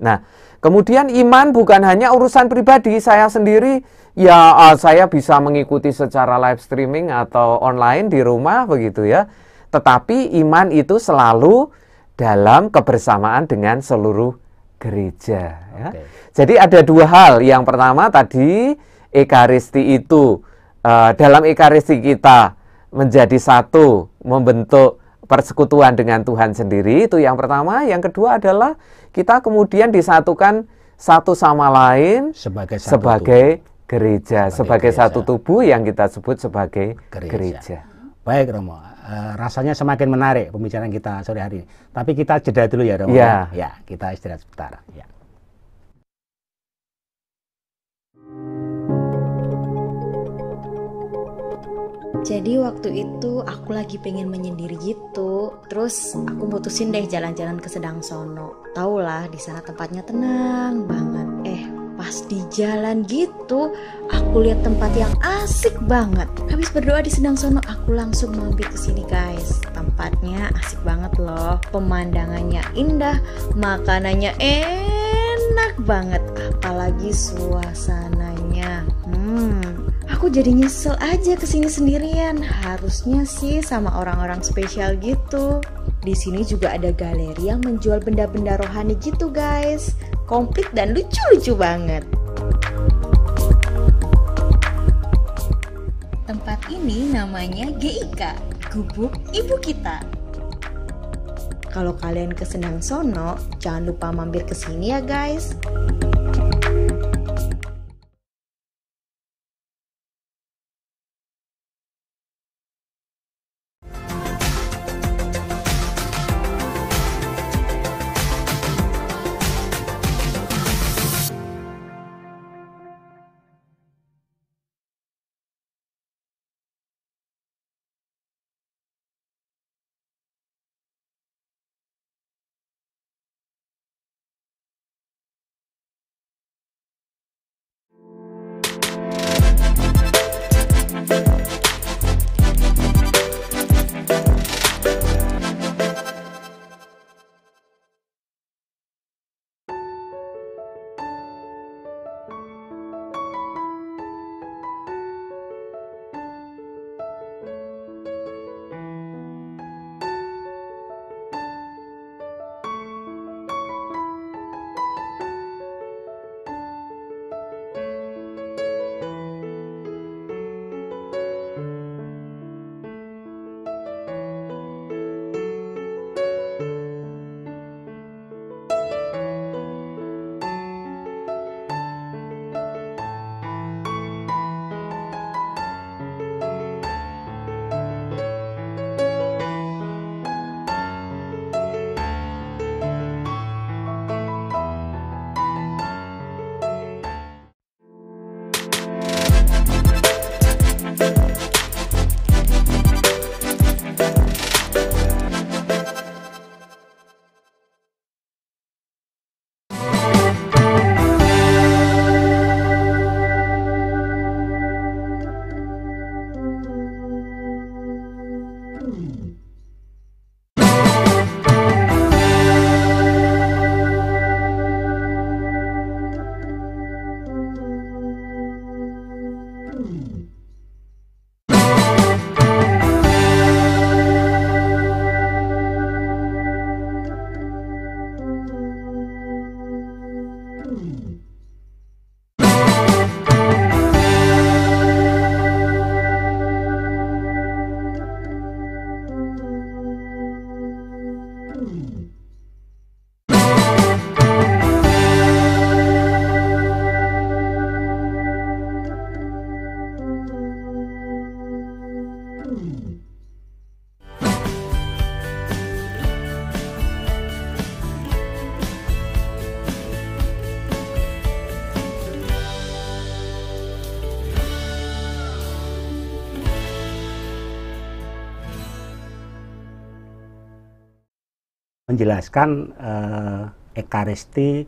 Nah, Kemudian iman bukan hanya urusan pribadi saya sendiri, ya uh, saya bisa mengikuti secara live streaming atau online di rumah begitu ya. Tetapi iman itu selalu dalam kebersamaan dengan seluruh gereja. Ya. Jadi ada dua hal. Yang pertama tadi Ekaristi itu uh, dalam Ekaristi kita menjadi satu, membentuk persekutuan dengan Tuhan sendiri itu yang pertama, yang kedua adalah kita kemudian disatukan satu sama lain sebagai satu sebagai tubuh. gereja, sebagai, sebagai gereja. satu tubuh yang kita sebut sebagai gereja. gereja. Baik Romo, e, rasanya semakin menarik pembicaraan kita sore hari ini. Tapi kita jeda dulu ya Romo. Ya, ya kita istirahat sebentar. Ya. Jadi waktu itu aku lagi pengen menyendiri gitu. Terus aku mutusin deh jalan-jalan ke Sedang Sono. Tau di sana tempatnya tenang banget. Eh pas di jalan gitu aku lihat tempat yang asik banget. Habis berdoa di Sedang Sono aku langsung mampir ke sini guys. Tempatnya asik banget loh. Pemandangannya indah, makanannya enak banget apalagi suasananya. Hmm, aku jadi nyesel aja kesini sendirian. Harusnya sih sama orang-orang spesial gitu. Di sini juga ada galeri yang menjual benda-benda rohani gitu guys. Komplit dan lucu-lucu banget. Tempat ini namanya GIK, Gubuk Ibu Kita. Kalau kalian ke Sono, jangan lupa mampir ke sini ya guys. menjelaskan uh, ekaristi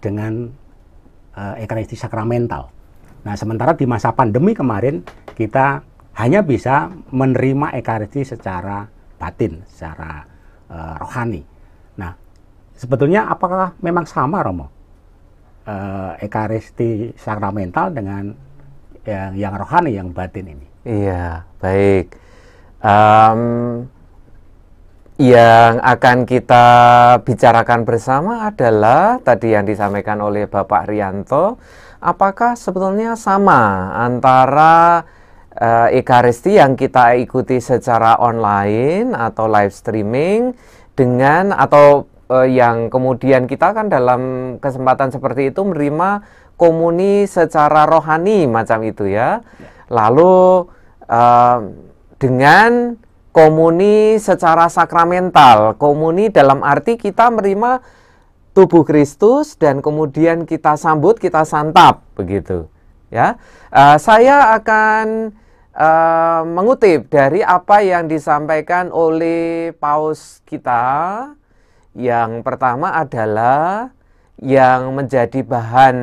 dengan uh, ekaristi sakramental. Nah, sementara di masa pandemi kemarin kita hanya bisa menerima ekaristi secara batin, secara uh, rohani. Nah, sebetulnya apakah memang sama Romo? Uh, ekaristi sakramental dengan yang, yang rohani, yang batin ini. Iya, baik. Um, yang akan kita bicarakan bersama adalah tadi yang disampaikan oleh Bapak Rianto, apakah sebetulnya sama antara uh, Ekaristi yang kita ikuti secara online atau live streaming dengan atau uh, yang kemudian kita kan dalam kesempatan seperti itu menerima komuni secara rohani macam itu ya. ya. Lalu uh, dengan komuni secara sakramental. Komuni dalam arti kita menerima tubuh Kristus dan kemudian kita sambut, kita santap, begitu. Ya, uh, saya akan uh, mengutip dari apa yang disampaikan oleh paus kita. Yang pertama adalah yang menjadi bahan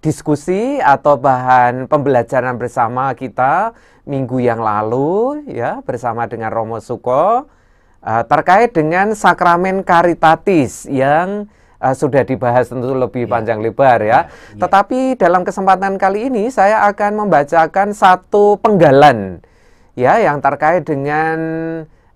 diskusi atau bahan pembelajaran bersama kita minggu yang lalu ya bersama dengan Romo Suko uh, terkait dengan sakramen karitatis yang uh, sudah dibahas tentu lebih yeah. panjang lebar ya. Yeah, iya. Tetapi dalam kesempatan kali ini saya akan membacakan satu penggalan ya yang terkait dengan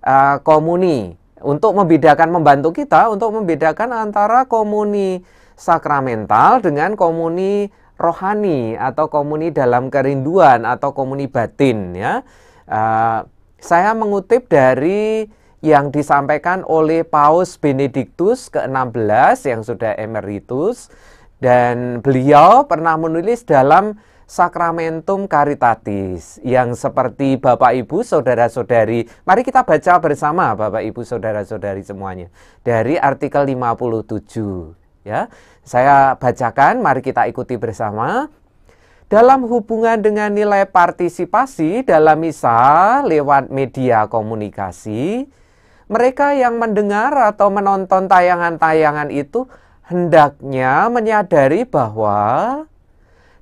uh, komuni untuk membedakan membantu kita untuk membedakan antara komuni sakramental dengan komuni rohani atau komuni dalam kerinduan atau komuni batin ya. Uh, saya mengutip dari yang disampaikan oleh Paus Benediktus ke-16 yang sudah emeritus dan beliau pernah menulis dalam Sacramentum Caritatis yang seperti Bapak Ibu Saudara-saudari. Mari kita baca bersama Bapak Ibu Saudara-saudari semuanya dari artikel 57 ya. Saya bacakan, mari kita ikuti bersama. Dalam hubungan dengan nilai partisipasi dalam misal lewat media komunikasi, mereka yang mendengar atau menonton tayangan-tayangan itu hendaknya menyadari bahwa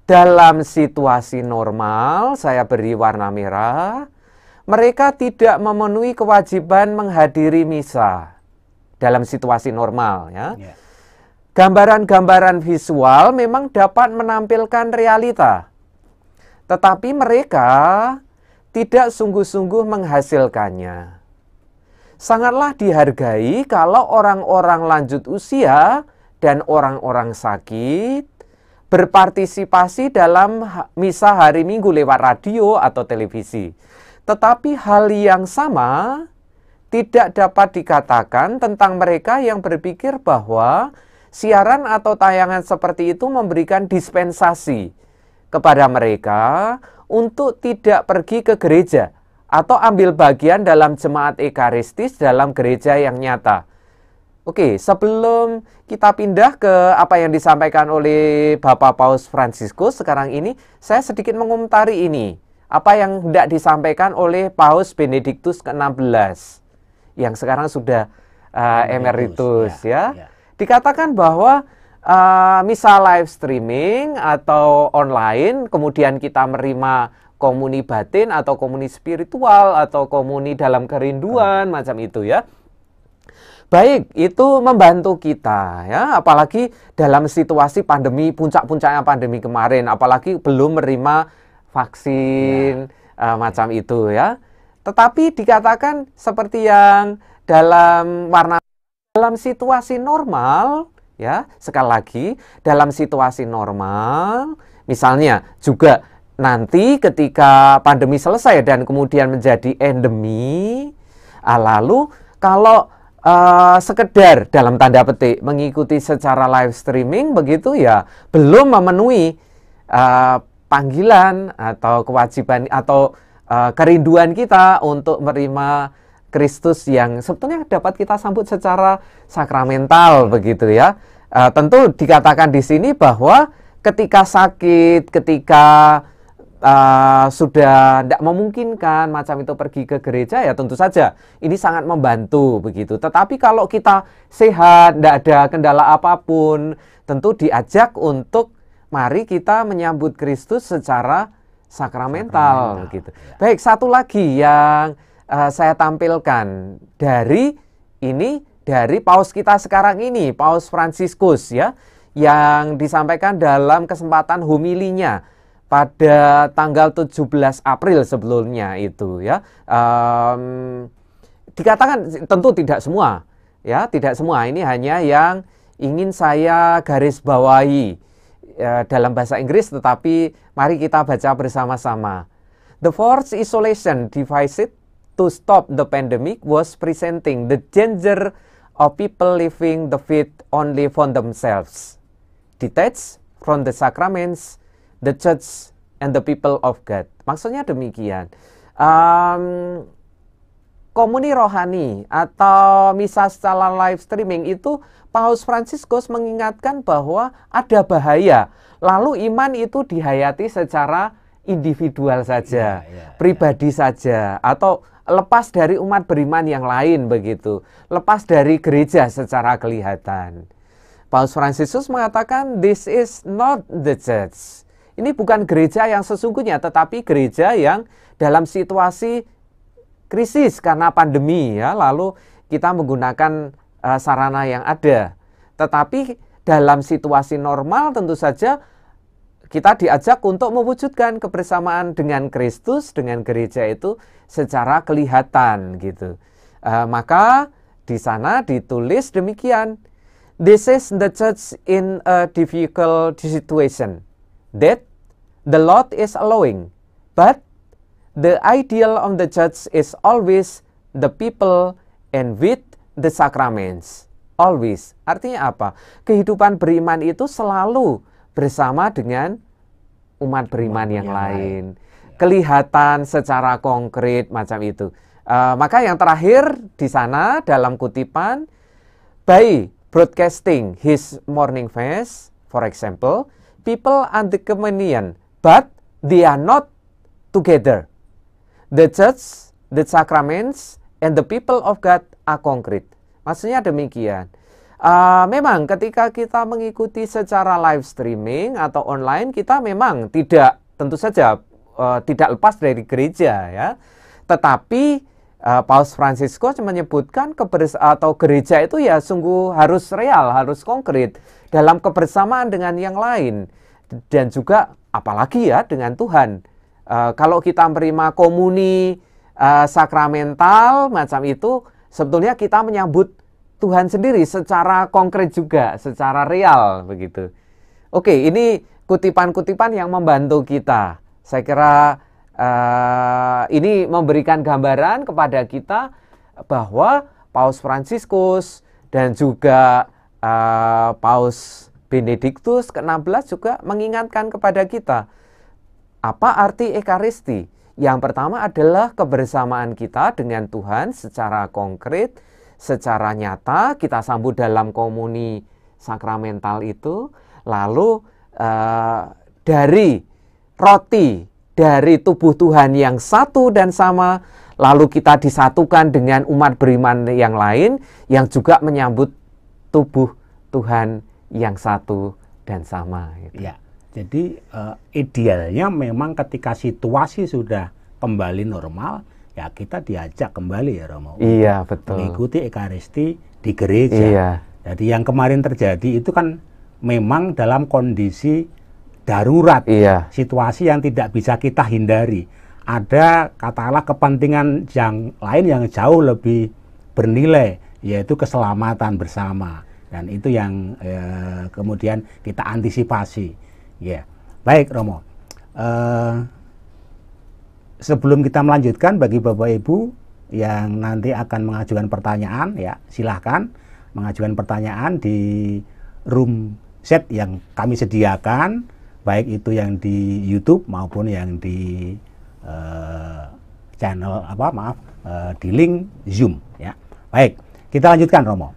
dalam situasi normal, saya beri warna merah, mereka tidak memenuhi kewajiban menghadiri misa dalam situasi normal ya. Yeah. Gambaran-gambaran visual memang dapat menampilkan realita, tetapi mereka tidak sungguh-sungguh menghasilkannya. Sangatlah dihargai kalau orang-orang lanjut usia dan orang-orang sakit berpartisipasi dalam misa hari Minggu lewat radio atau televisi. Tetapi hal yang sama tidak dapat dikatakan tentang mereka yang berpikir bahwa siaran atau tayangan seperti itu memberikan dispensasi kepada mereka untuk tidak pergi ke gereja atau ambil bagian dalam jemaat ekaristis dalam gereja yang nyata. Oke, sebelum kita pindah ke apa yang disampaikan oleh Bapak Paus Fransiskus sekarang ini, saya sedikit mengomentari ini. Apa yang tidak disampaikan oleh Paus Benediktus ke-16 yang sekarang sudah uh, emeritus ya. ya. ya dikatakan bahwa uh, misal live streaming atau online, kemudian kita menerima komuni batin atau komuni spiritual atau komuni dalam kerinduan hmm. macam itu ya. Baik, itu membantu kita ya, apalagi dalam situasi pandemi puncak-puncaknya pandemi kemarin, apalagi belum menerima vaksin ya. uh, macam itu ya. Tetapi dikatakan seperti yang dalam warna dalam situasi normal, ya, sekali lagi, dalam situasi normal, misalnya juga nanti ketika pandemi selesai dan kemudian menjadi endemi, ah, lalu kalau uh, sekedar dalam tanda petik mengikuti secara live streaming begitu ya belum memenuhi uh, panggilan atau kewajiban atau uh, kerinduan kita untuk menerima Kristus yang sebetulnya dapat kita sambut secara sakramental begitu ya. Uh, tentu dikatakan di sini bahwa ketika sakit, ketika uh, sudah tidak memungkinkan macam itu pergi ke gereja ya tentu saja ini sangat membantu begitu. Tetapi kalau kita sehat, tidak ada kendala apapun, tentu diajak untuk mari kita menyambut Kristus secara sakramental, sakramental. gitu. Ya. Baik, satu lagi yang uh, saya tampilkan dari ini dari paus kita sekarang ini, paus Fransiskus ya, yang disampaikan dalam kesempatan homilinya pada tanggal 17 April sebelumnya itu ya. Um, dikatakan tentu tidak semua ya, tidak semua ini hanya yang ingin saya garis bawahi ya, dalam bahasa Inggris tetapi mari kita baca bersama-sama. The force isolation divided to stop the pandemic was presenting the danger of people living the faith only for themselves, detached from the sacraments, the church, and the people of God. Maksudnya demikian. Um, komuni rohani atau misa secara live streaming itu Paus Franciscus mengingatkan bahwa ada bahaya. Lalu iman itu dihayati secara individual saja, yeah, yeah, iya. pribadi yeah. saja atau lepas dari umat beriman yang lain begitu, lepas dari gereja secara kelihatan. Paus Fransiskus mengatakan this is not the church. Ini bukan gereja yang sesungguhnya tetapi gereja yang dalam situasi krisis karena pandemi ya, lalu kita menggunakan uh, sarana yang ada. Tetapi dalam situasi normal tentu saja kita diajak untuk mewujudkan kebersamaan dengan Kristus, dengan gereja itu secara kelihatan gitu. E, maka di sana ditulis demikian. This is the church in a difficult situation that the Lord is allowing, but the ideal of the church is always the people and with the sacraments. Always. Artinya apa? Kehidupan beriman itu selalu bersama dengan umat beriman yang, yang lain. lain kelihatan secara konkret macam itu. E, maka yang terakhir di sana dalam kutipan by broadcasting his morning face, for example, people are the communion, but they are not together. The church, the sacraments, and the people of God are concrete. Maksudnya demikian. Uh, memang ketika kita mengikuti secara live streaming atau online kita memang tidak tentu saja Eh, tidak lepas dari gereja ya. Tetapi uh, Paus Francisco menyebutkan atau gereja itu ya sungguh harus real, harus konkret dalam kebersamaan dengan yang lain dan juga apalagi ya dengan Tuhan. Uh, kalau kita menerima komuni uh, sakramental macam itu, sebetulnya kita menyambut Tuhan sendiri secara konkret juga, secara real begitu. Oke, ini kutipan-kutipan yang membantu kita saya kira uh, ini memberikan gambaran kepada kita bahwa Paus Fransiskus dan juga uh, Paus Benediktus ke-16 juga mengingatkan kepada kita apa arti Ekaristi. Yang pertama adalah kebersamaan kita dengan Tuhan secara konkret, secara nyata, kita sambut dalam komuni sakramental itu. Lalu uh, dari roti dari tubuh Tuhan yang satu dan sama, lalu kita disatukan dengan umat beriman yang lain yang juga menyambut tubuh Tuhan yang satu dan sama. Gitu. Ya, jadi uh, idealnya memang ketika situasi sudah kembali normal, ya kita diajak kembali ya Romo. Iya betul. Mengikuti Ekaristi di gereja. Iya. Jadi yang kemarin terjadi itu kan memang dalam kondisi darurat, iya. situasi yang tidak bisa kita hindari. Ada katakanlah kepentingan yang lain yang jauh lebih bernilai, yaitu keselamatan bersama. Dan itu yang eh, kemudian kita antisipasi. Ya, yeah. baik Romo. Eh, sebelum kita melanjutkan, bagi bapak ibu yang nanti akan mengajukan pertanyaan, ya silahkan mengajukan pertanyaan di room set yang kami sediakan baik itu yang di YouTube maupun yang di uh, channel apa maaf uh, di link Zoom ya. Baik, kita lanjutkan Romo.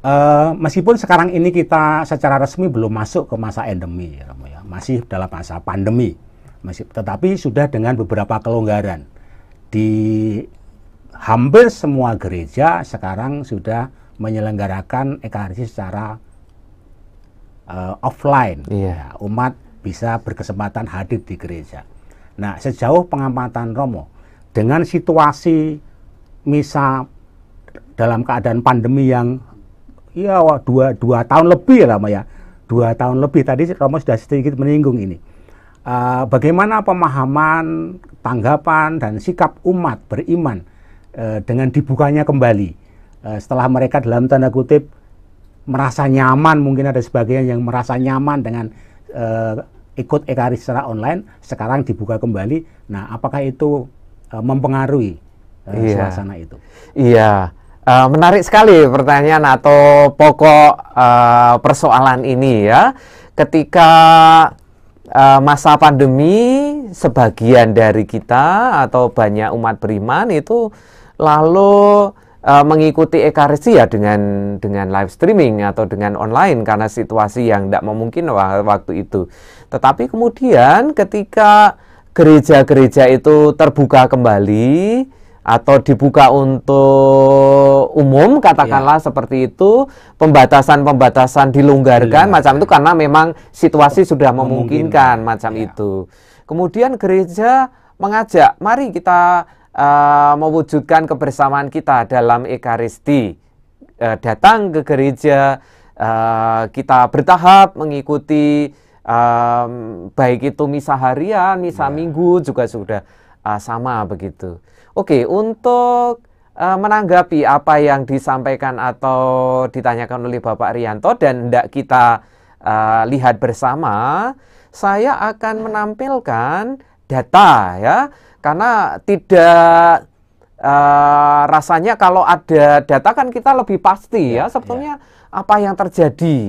Uh, meskipun sekarang ini kita secara resmi belum masuk ke masa endemi, ya, Romo ya, masih dalam masa pandemi, masih, tetapi sudah dengan beberapa kelonggaran di hampir semua gereja sekarang sudah menyelenggarakan ekaristi secara uh, offline. Yeah. Ya, umat bisa berkesempatan hadir di gereja. Nah, sejauh pengamatan Romo, dengan situasi misa dalam keadaan pandemi yang ya dua, dua tahun lebih lama ya, dua tahun lebih tadi Romo sudah sedikit menyinggung ini. Uh, bagaimana pemahaman, tanggapan dan sikap umat beriman uh, dengan dibukanya kembali uh, setelah mereka dalam tanda kutip merasa nyaman mungkin ada sebagian yang merasa nyaman dengan uh, ikut ekaris secara online sekarang dibuka kembali nah apakah itu uh, mempengaruhi uh, iya. suasana itu iya uh, menarik sekali pertanyaan atau pokok uh, persoalan ini ya ketika uh, masa pandemi sebagian dari kita atau banyak umat beriman itu lalu uh, mengikuti ya dengan dengan live streaming atau dengan online karena situasi yang tidak memungkinkan waktu itu. Tetapi kemudian ketika gereja-gereja itu terbuka kembali atau dibuka untuk umum katakanlah ya. seperti itu pembatasan-pembatasan dilonggarkan macam itu karena memang situasi sudah memungkinkan, memungkinkan macam ya. itu. Kemudian gereja mengajak, mari kita uh, mewujudkan kebersamaan kita dalam Ekaristi. Uh, datang ke gereja, uh, kita bertahap mengikuti um, baik itu misa harian, misa yeah. minggu juga sudah uh, sama begitu. Oke, okay, untuk menanggapi apa yang disampaikan atau ditanyakan oleh Bapak Rianto dan tidak kita uh, lihat bersama, saya akan menampilkan data ya karena tidak uh, rasanya kalau ada data kan kita lebih pasti iya, ya, ya sebetulnya ya. apa yang terjadi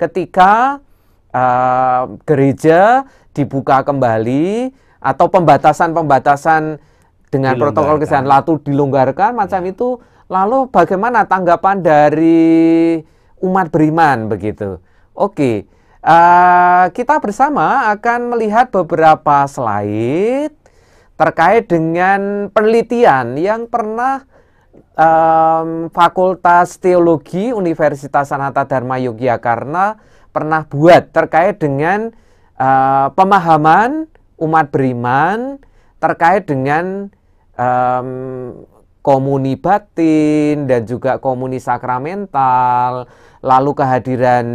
ketika uh, gereja dibuka kembali atau pembatasan-pembatasan dengan protokol kesehatan lalu dilonggarkan macam ya. itu lalu bagaimana tanggapan dari umat beriman begitu oke okay. uh, eh, kita bersama akan melihat beberapa slide terkait dengan penelitian yang pernah um, Fakultas Teologi Universitas Sanata Dharma Yogyakarta pernah buat terkait dengan uh, pemahaman umat beriman terkait dengan um, komuni batin dan juga komuni sakramental, lalu kehadiran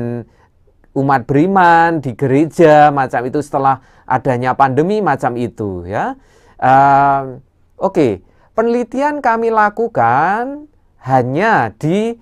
umat beriman di gereja macam itu setelah adanya pandemi macam itu ya. Uh, Oke, okay. penelitian kami lakukan hanya di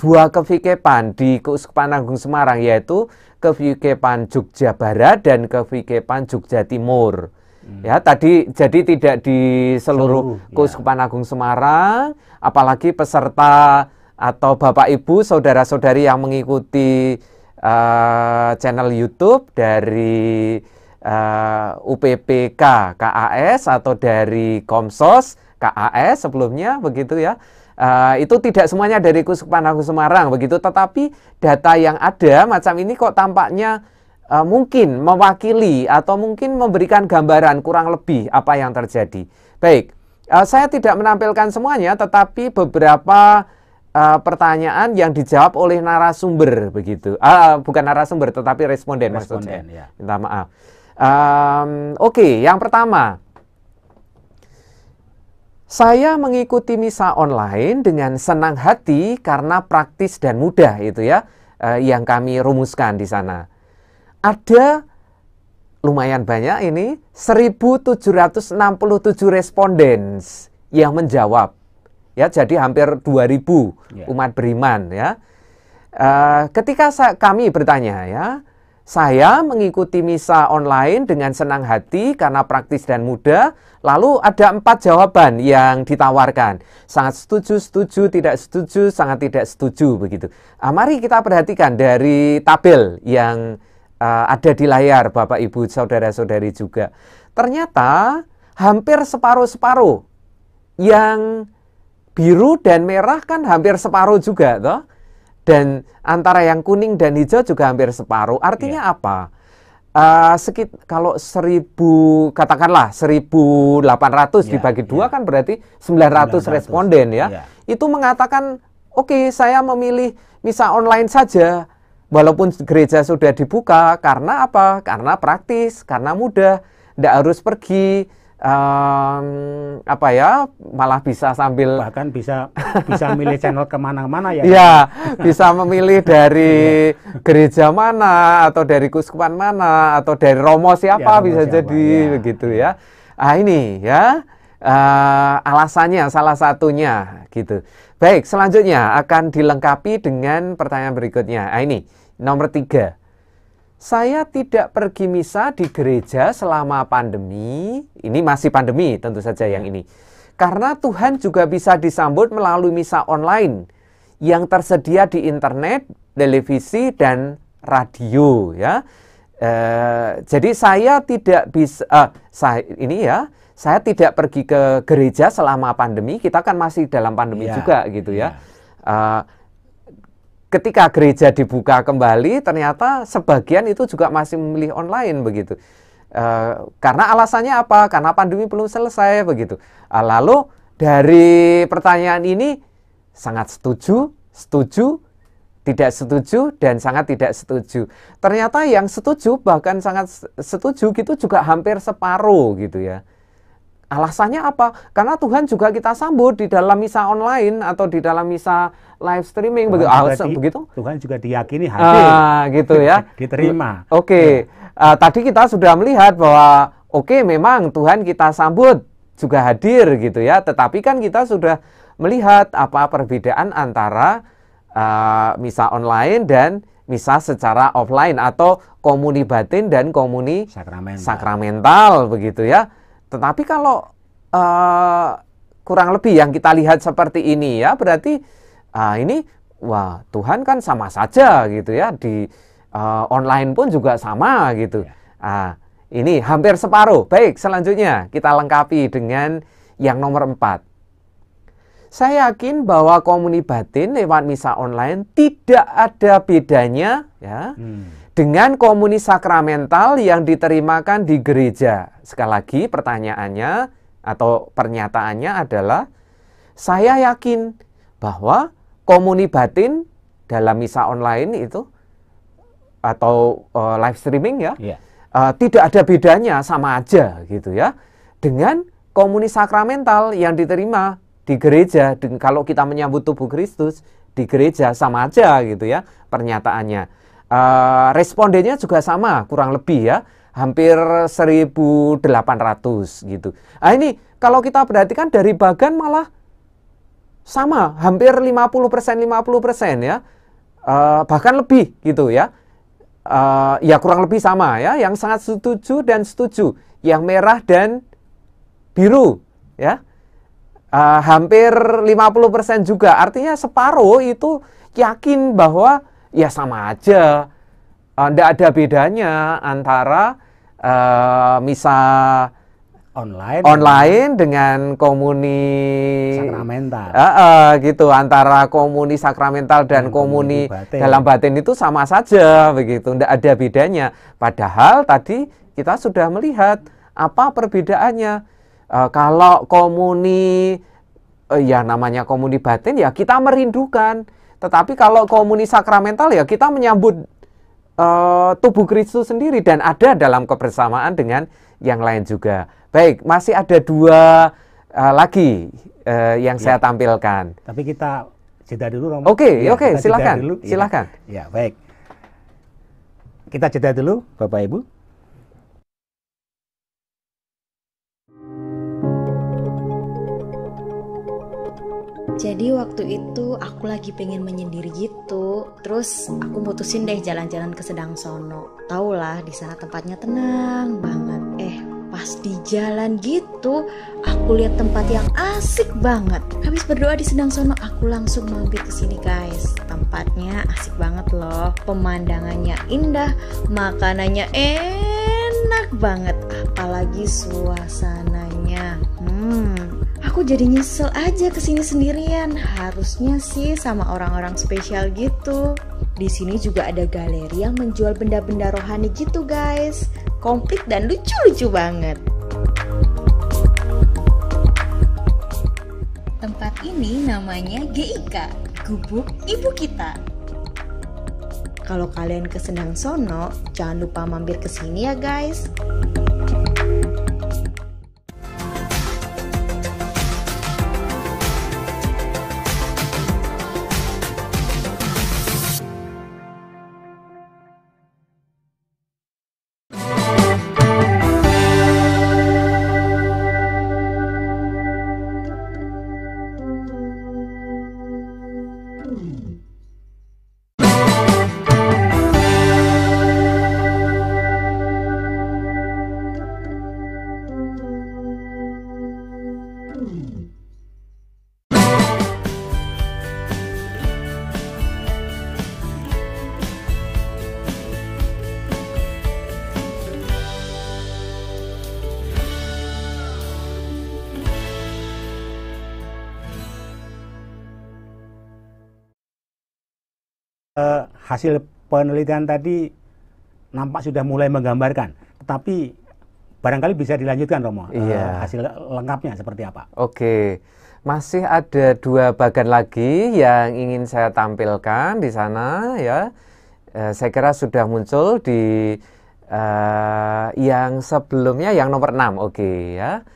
dua kevikepan di Keuskupan Agung Semarang yaitu kevikepan Jogja Barat dan kevikepan Jogja Timur. Hmm. Ya, tadi jadi tidak di seluruh, seluruh Keuskupan ya. Agung Semarang, apalagi peserta atau Bapak Ibu, saudara-saudari yang mengikuti uh, channel YouTube dari uh, eh, UPPK KAS atau dari Komsos KAS sebelumnya begitu ya. Uh, itu tidak semuanya dari Kusupan Agung Semarang begitu, tetapi data yang ada macam ini kok tampaknya uh, mungkin mewakili atau mungkin memberikan gambaran kurang lebih apa yang terjadi. Baik, uh, saya tidak menampilkan semuanya, tetapi beberapa uh, pertanyaan yang dijawab oleh narasumber begitu, uh, bukan narasumber tetapi responden, responden maksudnya. Ya. Minta maaf. Um, Oke, okay, yang pertama, saya mengikuti misa online dengan senang hati karena praktis dan mudah itu ya uh, yang kami rumuskan di sana. Ada lumayan banyak ini 1767 responden yang menjawab. Ya, jadi hampir 2000 ya. umat beriman ya. Uh, ketika kami bertanya ya, saya mengikuti misa online dengan senang hati karena praktis dan mudah. Lalu ada empat jawaban yang ditawarkan. Sangat setuju, setuju, tidak setuju, sangat tidak setuju begitu. Nah, mari kita perhatikan dari tabel yang uh, ada di layar Bapak Ibu saudara-saudari juga. Ternyata hampir separuh-separuh. Yang biru dan merah kan hampir separuh juga toh dan antara yang kuning dan hijau juga hampir separuh. Artinya yeah. apa? Uh, sekit kalau seribu katakanlah seribu delapan ratus iya, dibagi dua yeah. kan berarti sembilan ratus responden ya. Yeah. Itu mengatakan oke okay, saya memilih misa online saja walaupun gereja sudah dibuka karena apa? Karena praktis, karena mudah, tidak harus pergi um, apa ya malah bisa sambil bahkan bisa bisa milih channel kemana-mana ya ya bisa memilih dari iya. gereja mana atau dari kuskupan mana atau dari romo siapa ya, bisa siapa, jadi ya. begitu ya ah ini ya uh, alasannya salah satunya gitu baik selanjutnya akan dilengkapi dengan pertanyaan berikutnya ah ini nomor tiga saya tidak pergi misa di gereja selama pandemi. Ini masih pandemi tentu saja yang ya. ini. Karena Tuhan juga bisa disambut melalui misa online yang tersedia di internet, televisi dan radio ya. E, jadi saya tidak bisa eh, saya ini ya, saya tidak pergi ke gereja selama pandemi. Kita kan masih dalam pandemi yeah. juga gitu ya. Yeah. Ya. E, ketika gereja dibuka kembali ternyata sebagian itu juga masih memilih online begitu. Uh, karena alasannya apa? Karena pandemi belum selesai begitu. Eh, lalu dari pertanyaan ini sangat setuju, setuju, tidak setuju dan sangat tidak setuju. Ternyata yang setuju bahkan sangat setuju gitu juga hampir separuh gitu ya. Alasannya apa? Karena Tuhan juga kita sambut di dalam misa online atau di dalam misa live streaming Tuhan begitu. Ah, di, begitu. Tuhan juga diyakini ah, hadir. Ah, gitu ya. Diterima. Oke. Okay. Ya. Uh, tadi kita sudah melihat bahwa oke okay, memang Tuhan kita sambut juga hadir gitu ya. Tetapi kan kita sudah melihat apa perbedaan antara uh, misa online dan misa secara offline atau komuni batin dan komuni sakramental, sakramental begitu ya. Tetapi kalau uh, kurang lebih yang kita lihat seperti ini ya, berarti uh, ini wah Tuhan kan sama saja gitu ya di uh, online pun juga sama gitu. Uh, ini hampir separuh. Baik, selanjutnya kita lengkapi dengan yang nomor empat. Saya yakin bahwa komuni batin lewat misa online tidak ada bedanya ya. Hmm dengan komuni sakramental yang diterimakan di gereja. Sekali lagi pertanyaannya atau pernyataannya adalah saya yakin bahwa komuni batin dalam misa online itu atau uh, live streaming ya yeah. Iya. uh, tidak ada bedanya sama aja gitu ya dengan komuni sakramental yang diterima di gereja kalau kita menyambut tubuh Kristus di gereja sama aja gitu ya pernyataannya Uh, respondennya juga sama, kurang lebih ya, hampir 1.800 gitu. Nah ini kalau kita perhatikan dari bagan malah sama, hampir 50 50 ya, uh, bahkan lebih gitu ya. Uh, ya kurang lebih sama ya, yang sangat setuju dan setuju, yang merah dan biru ya. Uh, hampir 50% juga, artinya separuh itu yakin bahwa ya sama aja. Tidak eh, ada bedanya antara uh, misa online online dengan komuni sakramental uh, uh, gitu antara komuni sakramental dan, komuni, komuni batin. dalam batin itu sama saja begitu tidak ada bedanya padahal tadi kita sudah melihat apa perbedaannya uh, kalau komuni uh, ya namanya komuni batin ya kita merindukan tetapi kalau komuni sakramental ya kita menyambut uh, tubuh Kristus sendiri dan ada dalam kebersamaan dengan yang lain juga. Baik, masih ada dua uh, lagi uh, yang ya. saya tampilkan. Tapi kita jeda dulu, Romo. Oke, ya, oke, silakan. Iya. Silakan. Ya, ya, baik. Kita jeda dulu, Bapak Ibu. Jadi waktu itu aku lagi pengen menyendiri gitu. Terus aku mutusin deh jalan-jalan ke Sedang Sono. Tau lah di sana tempatnya tenang banget. Eh pas di jalan gitu aku lihat tempat yang asik banget habis berdoa di sedang sono aku langsung mampir ke sini guys tempatnya asik banget loh pemandangannya indah makanannya enak banget apalagi suasananya hmm aku jadi nyesel aja kesini sendirian. Harusnya sih sama orang-orang spesial gitu. Di sini juga ada galeri yang menjual benda-benda rohani gitu guys. Komplit dan lucu-lucu banget. Tempat ini namanya GIK, Gubuk Ibu Kita. Kalau kalian kesenang Sono, jangan lupa mampir ke sini ya guys. hasil penelitian tadi nampak sudah mulai menggambarkan, tetapi barangkali bisa dilanjutkan Romo eh, iya. uh, hasil lengkapnya seperti apa. Oke. Masih ada dua bagan lagi yang ingin saya tampilkan di sana ya. Uh, saya kira sudah muncul di uh, yang sebelumnya yang nomor 6. Oke ya.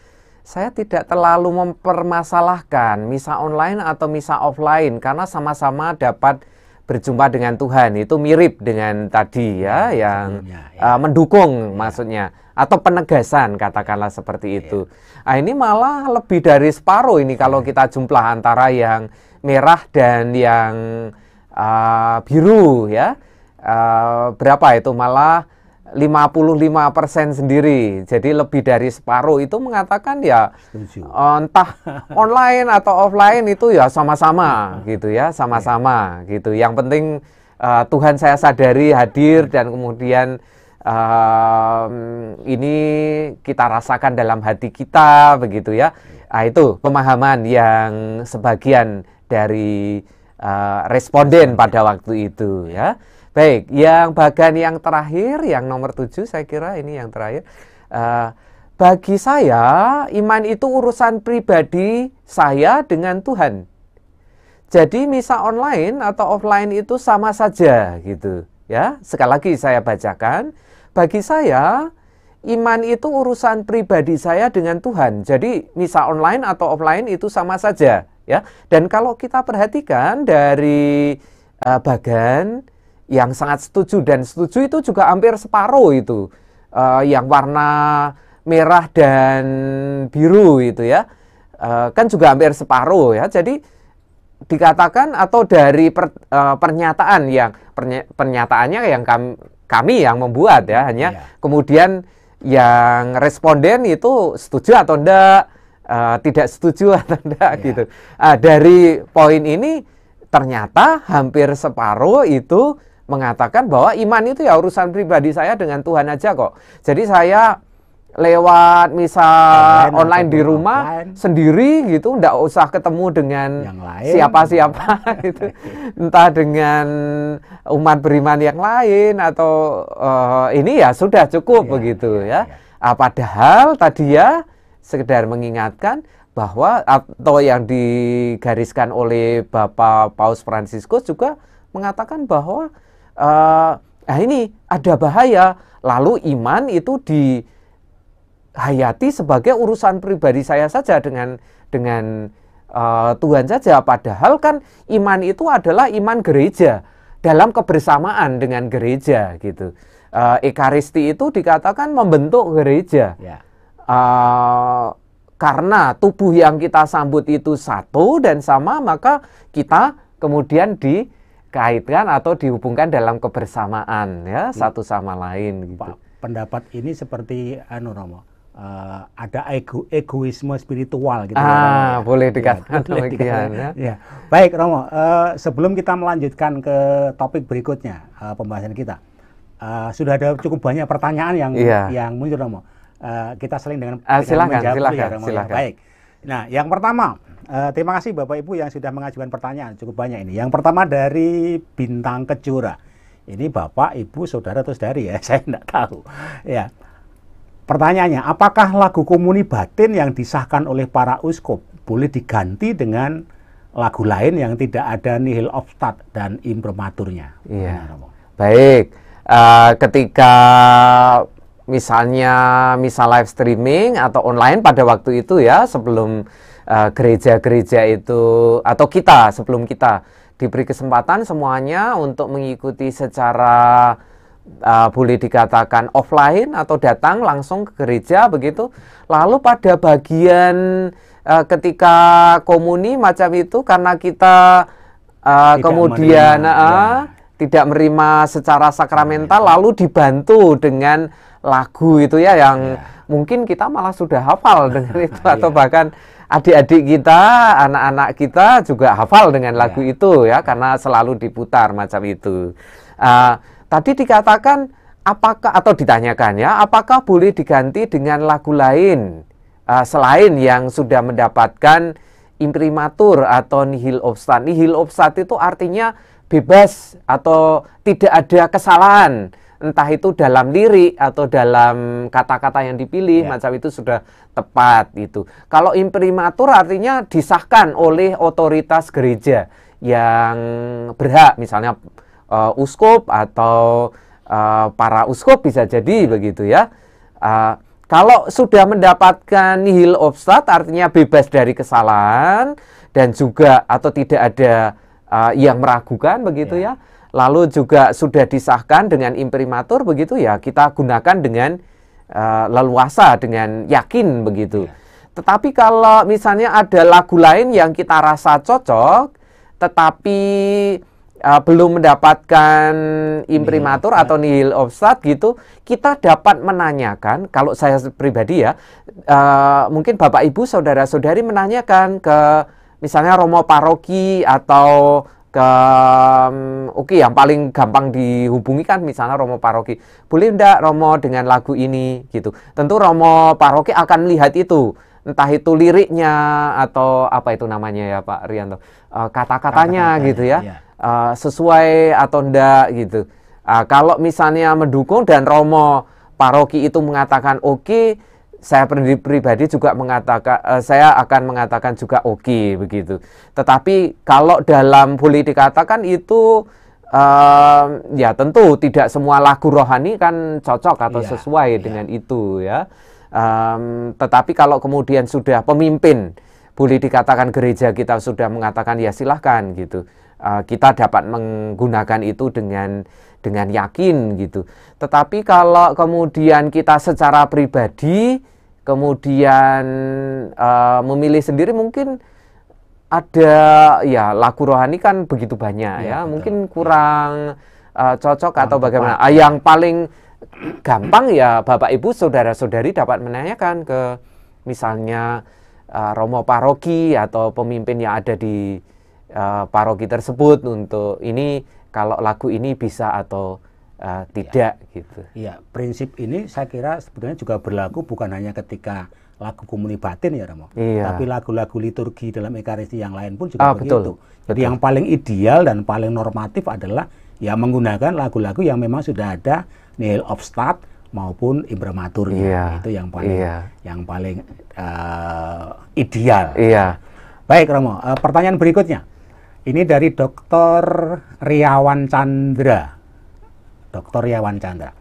Saya tidak terlalu mempermasalahkan misa online atau misa offline karena sama-sama dapat berjumpa dengan Tuhan itu mirip dengan tadi ya, ya yang ya. Uh, mendukung ya. maksudnya atau penegasan katakanlah seperti iya. itu. Ya. Nah, ini malah lebih dari separuh ini kalau iya. kita jumlah antara yang merah dan yang uh, biru ya. Uh, berapa itu malah 55% sendiri. Jadi lebih dari separuh itu mengatakan ya eh, entah online atau offline itu ya sama-sama gitu ya, sama-sama iya. gitu. Yang penting uh, Tuhan saya sadari hadir iya. dan kemudian uh, ini kita rasakan dalam hati kita begitu ya. Iya. Nah, itu pemahaman yang sebagian dari uh, responden pada waktu itu ya. Baik, yang bagian yang terakhir, yang nomor tujuh saya kira ini yang terakhir. Uh, bagi saya, iman itu urusan pribadi saya dengan Tuhan. Jadi misa online atau offline itu sama saja gitu ya. Sekali lagi saya bacakan, bagi saya iman itu urusan pribadi saya dengan Tuhan. Jadi misa online atau offline itu sama saja ya. Dan kalau kita perhatikan dari uh, bagan yang sangat setuju dan setuju itu juga hampir separuh itu uh, yang warna merah dan biru itu ya uh, kan juga hampir separuh ya jadi dikatakan atau dari per, uh, pernyataan yang pernyataannya yang kami, kami yang membuat ya hanya yeah. kemudian yang responden itu setuju atau enggak uh, tidak setuju atau enggak yeah. gitu uh, dari poin ini ternyata hampir separuh itu mengatakan bahwa iman itu ya urusan pribadi saya dengan Tuhan aja kok. Jadi saya lewat misal online, online di rumah online. sendiri gitu ndak usah ketemu dengan siapa-siapa gitu entah dengan umat beriman yang lain atau uh, ini ya sudah cukup iya, iya, ya, begitu ya, ya. ya. Uh, padahal tadi ya sekedar mengingatkan bahwa atau yang digariskan oleh Bapak Paus Fransiskus juga mengatakan bahwa uh, nah ini ada bahaya lalu iman itu dihayati sebagai urusan pribadi saya saja dengan dengan uh, Tuhan saja padahal kan iman itu adalah iman gereja dalam kebersamaan dengan gereja gitu uh, ekaristi itu dikatakan membentuk gereja ya. uh, karena tubuh yang kita sambut itu satu dan sama maka kita kemudian di dikaitkan atau dihubungkan dalam kebersamaan ya hmm. satu sama lain gitu. Pak, Pendapat ini seperti anu Romo uh, ada ego egoisme spiritual gitu. Ya, ah, ya, boleh iya, dikatakan ya, Ya. ya. Baik, Romo, uh, sebelum kita melanjutkan ke topik berikutnya uh, pembahasan kita. Uh, sudah ada cukup banyak pertanyaan yang iya. yang muncul Romo. Uh, kita saling dengan uh, silakan, menjawab ya, silakan, ya, Romo. Silakan. Baik. Nah, yang pertama, Uh, terima kasih Bapak Ibu yang sudah mengajukan pertanyaan cukup banyak ini. Yang pertama dari Bintang Kejora. Ini Bapak, Ibu, Saudara terus dari ya, saya tidak tahu. Ya. Pertanyaannya, apakah lagu komuni batin yang disahkan oleh para uskup boleh diganti dengan lagu lain yang tidak ada nihil obstat dan imprimaturnya? Iya. Baik, uh, ketika misalnya misal live streaming atau online pada waktu itu ya sebelum gereja eh, gereja-gereja itu atau kita sebelum kita diberi kesempatan semuanya untuk mengikuti secara uh, boleh dikatakan offline atau datang langsung ke gereja begitu. Lalu pada bagian uh, ketika komuni macam itu karena kita uh, kemudian menerima, uh, ya. tidak menerima secara sakramental ya. lalu dibantu dengan lagu itu ya yang ya. mungkin kita malah sudah hafal dengan itu iya. atau bahkan adik-adik kita, anak-anak kita juga hafal dengan iya. lagu ya. itu ya karena selalu diputar macam itu. Uh, tadi dikatakan apakah atau ditanyakan ya apakah boleh diganti dengan lagu lain uh, selain yang sudah mendapatkan imprimatur atau nihil obstat. Nihil obstat itu artinya bebas atau tidak ada kesalahan entah itu dalam diri atau dalam kata-kata yang dipilih ya. macam itu sudah tepat itu. Kalau imprimatur artinya disahkan oleh otoritas gereja yang berhak misalnya uh, uskup atau uh, para uskup bisa jadi iya. begitu ya. Uh, kalau sudah mendapatkan nihil obstat artinya bebas dari kesalahan dan juga atau tidak ada uh, yang meragukan begitu iya. ya, ya lalu juga sudah disahkan dengan imprimatur begitu ya kita gunakan dengan uh, leluasa dengan yakin begitu. Iya. Tetapi kalau misalnya ada lagu lain yang kita rasa cocok tetapi uh, belum mendapatkan imprimatur nihil. atau ya. nihil obstat gitu, kita dapat menanyakan. Kalau saya pribadi ya, uh, mungkin bapak ibu saudara saudari menanyakan ke misalnya romo paroki atau um, oke okay, yang paling gampang dihubungi kan misalnya Romo Paroki boleh ndak Romo dengan lagu ini gitu tentu Romo Paroki akan lihat itu entah itu liriknya atau apa itu namanya ya Pak Rianto uh, kata-katanya Kata gitu ya, ya. Uh, sesuai atau ndak gitu uh, kalau misalnya mendukung dan Romo Paroki itu mengatakan oke okay, saya pribadi juga mengatakan uh, saya akan mengatakan juga oke okay, begitu. Tetapi kalau dalam boleh dikatakan itu uh, ya tentu tidak semua lagu rohani kan cocok atau yeah, sesuai yeah. dengan itu ya. Um, tetapi kalau kemudian sudah pemimpin boleh dikatakan gereja kita sudah mengatakan ya silahkan gitu. Uh, kita dapat menggunakan itu dengan dengan yakin gitu. Tetapi kalau kemudian kita secara pribadi kemudian uh, memilih sendiri mungkin ada ya lagu rohani kan begitu banyak iya, ya, ya. mungkin kurang uh, cocok atau bagaimana. Ah, yang paling gampang ya Bapak Ibu saudara-saudari dapat menanyakan ke misalnya uh, romo paroki atau pemimpin yang ada di uh, paroki tersebut untuk ini kalau lagu ini bisa atau uh, tidak ya. gitu. Iya, prinsip ini saya kira sebetulnya juga berlaku bukan hanya ketika lagu komuni batin ya Romo. iya. tapi lagu-lagu liturgi dalam ekaristi yang lain pun juga ah, begitu. Betul, Jadi betul. yang paling ideal dan paling normatif adalah ya menggunakan lagu-lagu yang memang sudah ada of obstat maupun imprimatur gitu. iya. itu yang paling iya. yang paling uh, ideal. Iya. Baik Romo, uh, eh, pertanyaan berikutnya. Ini dari Dr. Riawan Chandra. Dr. Riawan Chandra.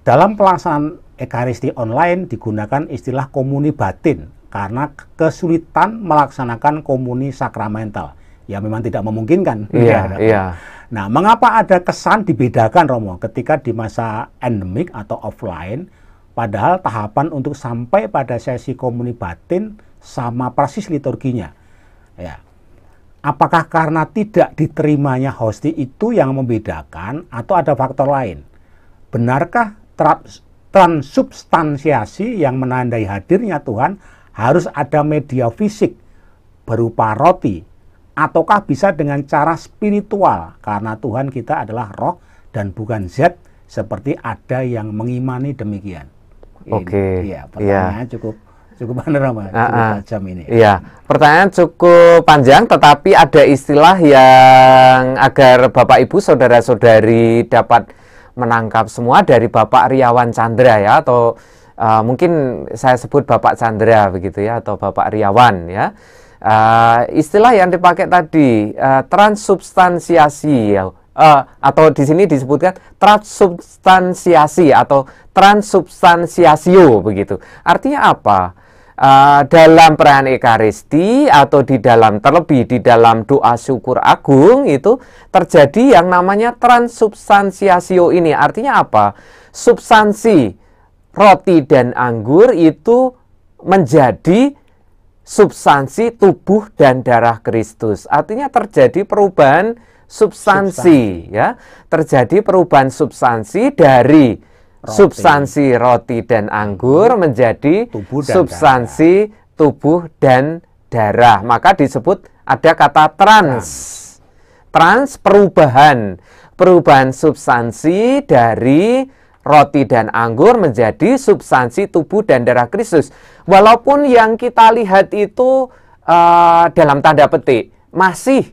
Dalam pelaksanaan Ekaristi online digunakan istilah komuni batin karena kesulitan melaksanakan komuni sakramental. Ya memang tidak memungkinkan. Iya, yeah, iya, iya. Nah, mengapa ada kesan dibedakan Romo ketika di masa endemik atau offline padahal tahapan untuk sampai pada sesi komuni batin sama persis liturginya. Ya. Apakah karena tidak diterimanya hosti itu yang membedakan atau ada faktor lain? Benarkah transubstansiasi yang menandai hadirnya Tuhan harus ada media fisik berupa roti ataukah bisa dengan cara spiritual karena Tuhan kita adalah roh dan bukan zat seperti ada yang mengimani demikian. Oke. Okay. Iya, pertanyaannya yeah. cukup cukup panorama, ah, cukup uh, tajam ini. Iya, pertanyaan cukup panjang, tetapi ada istilah yang agar bapak ibu saudara-saudari dapat menangkap semua dari bapak Riawan Chandra ya, atau uh, mungkin saya sebut bapak Chandra begitu ya, atau bapak Riawan ya. Uh, istilah yang dipakai tadi uh, transubstansiasi ya. Uh, atau di sini disebutkan transubstansiasi atau transubstansiasio begitu. Artinya apa? uh, dalam perayaan Ekaristi atau di dalam terlebih di dalam doa syukur agung itu terjadi yang namanya transubstansiasio ini. Artinya apa? Substansi roti dan anggur itu menjadi substansi tubuh dan darah Kristus. Artinya terjadi perubahan substansi, substansi. ya. Terjadi perubahan substansi dari roti. substansi roti dan anggur hmm. menjadi tubuh dan substansi darah. tubuh dan darah. Maka disebut ada kata trans. Trans perubahan, perubahan substansi dari roti dan anggur menjadi substansi tubuh dan darah Kristus. Walaupun yang kita lihat itu uh, dalam tanda petik masih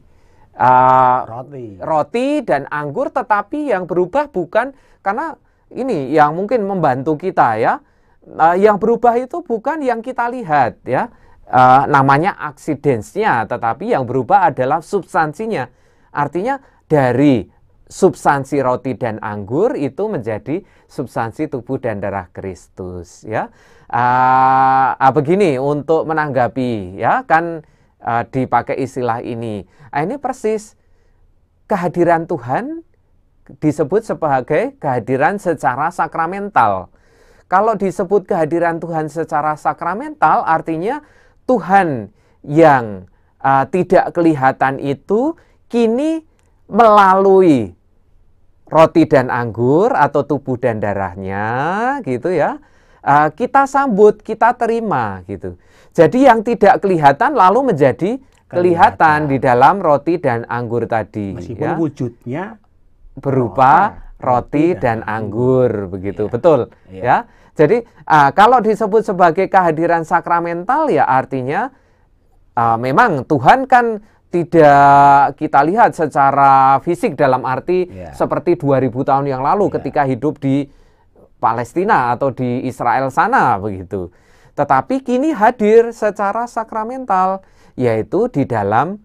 uh, roti. roti dan anggur, tetapi yang berubah bukan karena ini yang mungkin membantu kita ya. Uh, yang berubah itu bukan yang kita lihat ya. Uh, namanya aksidensnya, tetapi yang berubah adalah substansinya. Artinya dari substansi roti dan anggur itu menjadi substansi tubuh dan darah Kristus ya. Uh, uh, begini untuk menanggapi ya kan uh, dipakai istilah ini. Uh, ini persis kehadiran Tuhan disebut sebagai kehadiran secara sakramental. Kalau disebut kehadiran Tuhan secara sakramental, artinya Tuhan yang uh, tidak kelihatan itu kini melalui roti dan anggur atau tubuh dan darahnya, gitu ya. Uh, kita sambut, kita terima, gitu. Jadi yang tidak kelihatan lalu menjadi kelihatan, kelihatan di dalam roti dan anggur tadi. Meskipun ya. wujudnya berupa oh, iya. roti dan anggur begitu. Iya. Betul iya. ya. Jadi uh, kalau disebut sebagai kehadiran sakramental ya artinya uh, memang Tuhan kan tidak kita lihat secara fisik dalam arti yeah. seperti 2000 tahun yang lalu yeah. ketika hidup di Palestina atau di Israel sana begitu. Tetapi kini hadir secara sakramental yaitu di dalam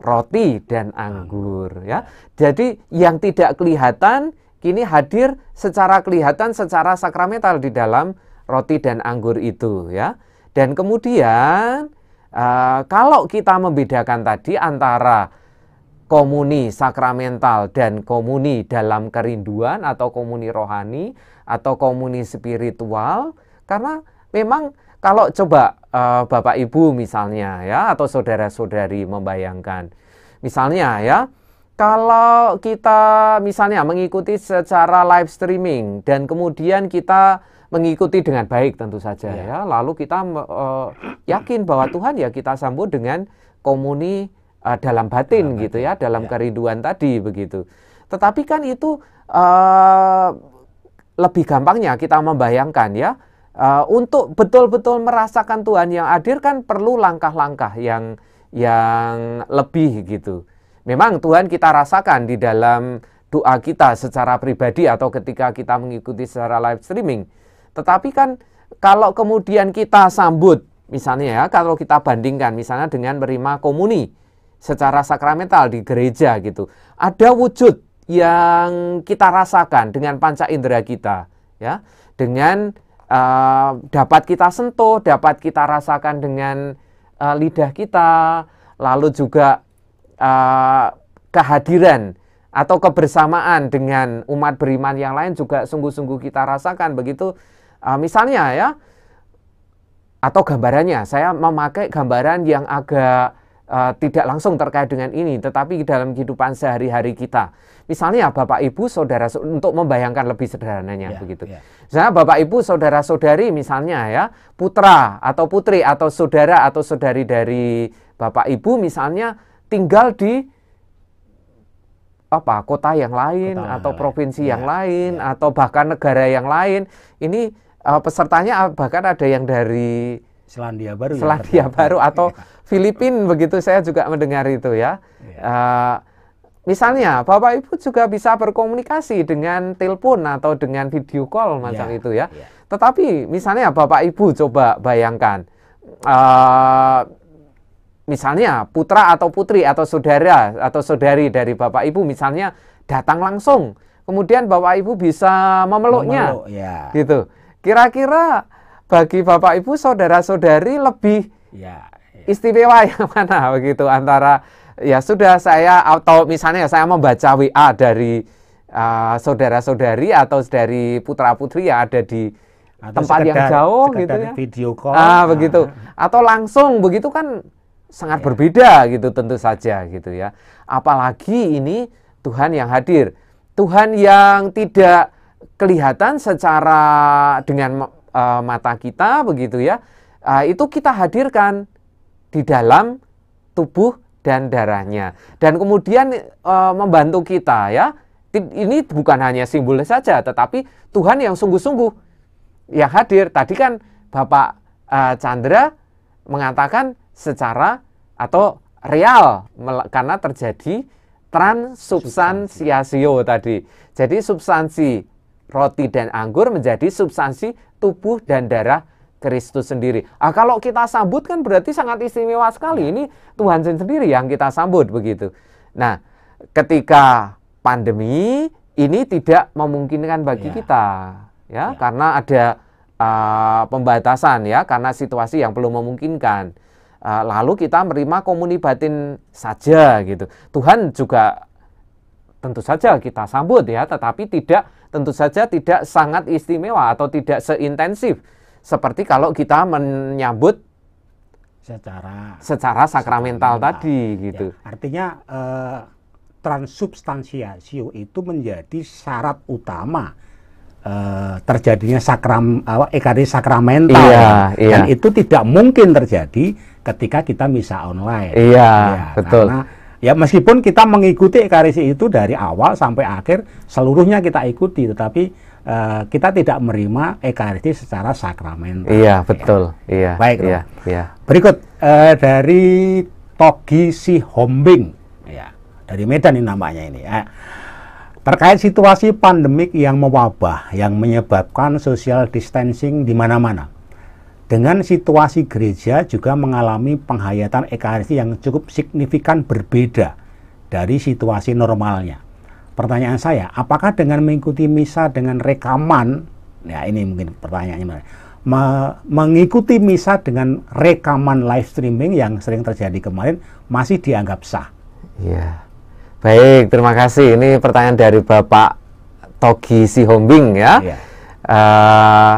roti dan hmm. anggur ya. Jadi yang tidak kelihatan kini hadir secara kelihatan secara sakramental di dalam roti dan anggur itu ya. Dan kemudian uh, kalau kita membedakan tadi antara komuni sakramental dan komuni dalam kerinduan atau komuni rohani atau komuni spiritual karena memang kalau coba uh, Bapak Ibu misalnya ya atau saudara-saudari membayangkan misalnya ya kalau kita misalnya mengikuti secara live streaming dan kemudian kita mengikuti dengan baik tentu saja ya, ya. lalu kita uh, yakin bahwa Tuhan ya kita sambut dengan komuni uh, dalam batin dalam gitu batin. ya dalam ya. kerinduan tadi begitu tetapi kan itu uh, lebih gampangnya kita membayangkan ya Eh, untuk betul-betul merasakan Tuhan yang hadir kan perlu langkah-langkah yang yang lebih gitu. Memang Tuhan kita rasakan di dalam doa kita secara pribadi atau ketika kita mengikuti secara live streaming. Tetapi kan kalau kemudian kita sambut misalnya ya kalau kita bandingkan misalnya dengan menerima komuni secara sakramental di gereja gitu. Ada wujud yang kita rasakan dengan panca indera kita ya, dengan uh, dapat kita sentuh, dapat kita rasakan dengan uh, lidah kita, lalu juga uh, kehadiran atau kebersamaan dengan umat beriman yang lain juga sungguh-sungguh kita rasakan begitu. Uh, misalnya ya, atau gambarannya, saya memakai gambaran yang agak uh, tidak langsung terkait dengan ini, tetapi dalam kehidupan sehari-hari kita. Ya, ya, ya. Misalnya Bapak Ibu Saudara untuk membayangkan lebih sederhananya yeah, begitu. Yeah. Misalnya Bapak Ibu Saudara-saudari misalnya ya, putra atau putri atau saudara atau saudari dari Bapak Ibu misalnya tinggal di apa kota yang lain kota atau provinsi yang ya, lain ya. atau bahkan negara yang lain ini uh, pesertanya eh, bahkan ada yang dari Selandia Baru Selandia ya, Baru atau iya. Filipina begitu saya juga mendengar itu ya, ya. Uh, Misalnya, Bapak Ibu juga bisa berkomunikasi dengan telepon atau dengan video call macam iya, yeah, itu ya. Yeah. Tetapi misalnya Bapak Ibu coba bayangkan uh, misalnya putra atau putri atau saudara atau saudari dari Bapak Ibu misalnya datang langsung. Kemudian Bapak Ibu bisa memeluknya. Memeluk, yeah. Gitu. Kira-kira bagi Bapak Ibu saudara-saudari lebih yeah, yeah. istimewa yang mana begitu antara ya sudah saya atau misalnya ya, saya membaca WA dari uh, saudara-saudari atau dari putra-putri yang ada di atau tempat sekedar, yang jauh gitu ya. Video call. Ah, ah, begitu. Atau langsung begitu kan sangat ya. berbeda gitu tentu saja gitu ya. Apalagi ini Tuhan yang hadir. Tuhan yang tidak kelihatan secara dengan uh, mata kita begitu ya. Uh, itu kita hadirkan di dalam tubuh dan darahnya. Dan kemudian e, membantu kita ya. Ini bukan hanya simbol saja, tetapi Tuhan yang sungguh-sungguh yang hadir. Tadi kan Bapak e, Chandra mengatakan secara atau real karena terjadi transubstansiasio tadi. Jadi substansi roti dan anggur menjadi substansi tubuh dan darah Kristus sendiri. Ah kalau kita sambut kan berarti sangat istimewa sekali. Ya. Ini Tuhan sendiri yang kita sambut begitu. Nah, ketika pandemi ini tidak memungkinkan bagi ya. kita ya, ya karena ada uh, pembatasan ya karena situasi yang belum memungkinkan. Uh, lalu kita menerima komuni batin saja gitu. Tuhan juga tentu saja kita sambut ya, tetapi tidak tentu saja tidak sangat istimewa atau tidak seintensif seperti kalau kita menyambut secara secara sakramental, sakramental. tadi gitu. Ya, artinya eh, transubstansiasio itu menjadi syarat utama eh, terjadinya sakram eh, ekari sakramental iya, ya. iya. dan itu tidak mungkin terjadi ketika kita misa online. Iya, ya, betul. Karena ya meskipun kita mengikuti ekarisi itu dari awal sampai akhir seluruhnya kita ikuti tetapi Uh, kita tidak menerima ekaristi secara sakramen. Iya, betul. Ya. Iya. Baik, iya, iya. Berikut uh, dari Togi Si Hombing. Ya, dari Medan ini namanya ini. Ya. Terkait situasi pandemik yang mewabah yang menyebabkan social distancing di mana-mana. Dengan situasi gereja juga mengalami penghayatan ekaristi yang cukup signifikan berbeda dari situasi normalnya pertanyaan saya, apakah dengan mengikuti misa dengan rekaman, ya ini mungkin pertanyaannya, me mengikuti misa dengan rekaman live streaming yang sering terjadi kemarin masih dianggap sah? Ya, Baik, terima kasih. Ini pertanyaan dari Bapak Togi Sihombing ya. ya. Uh,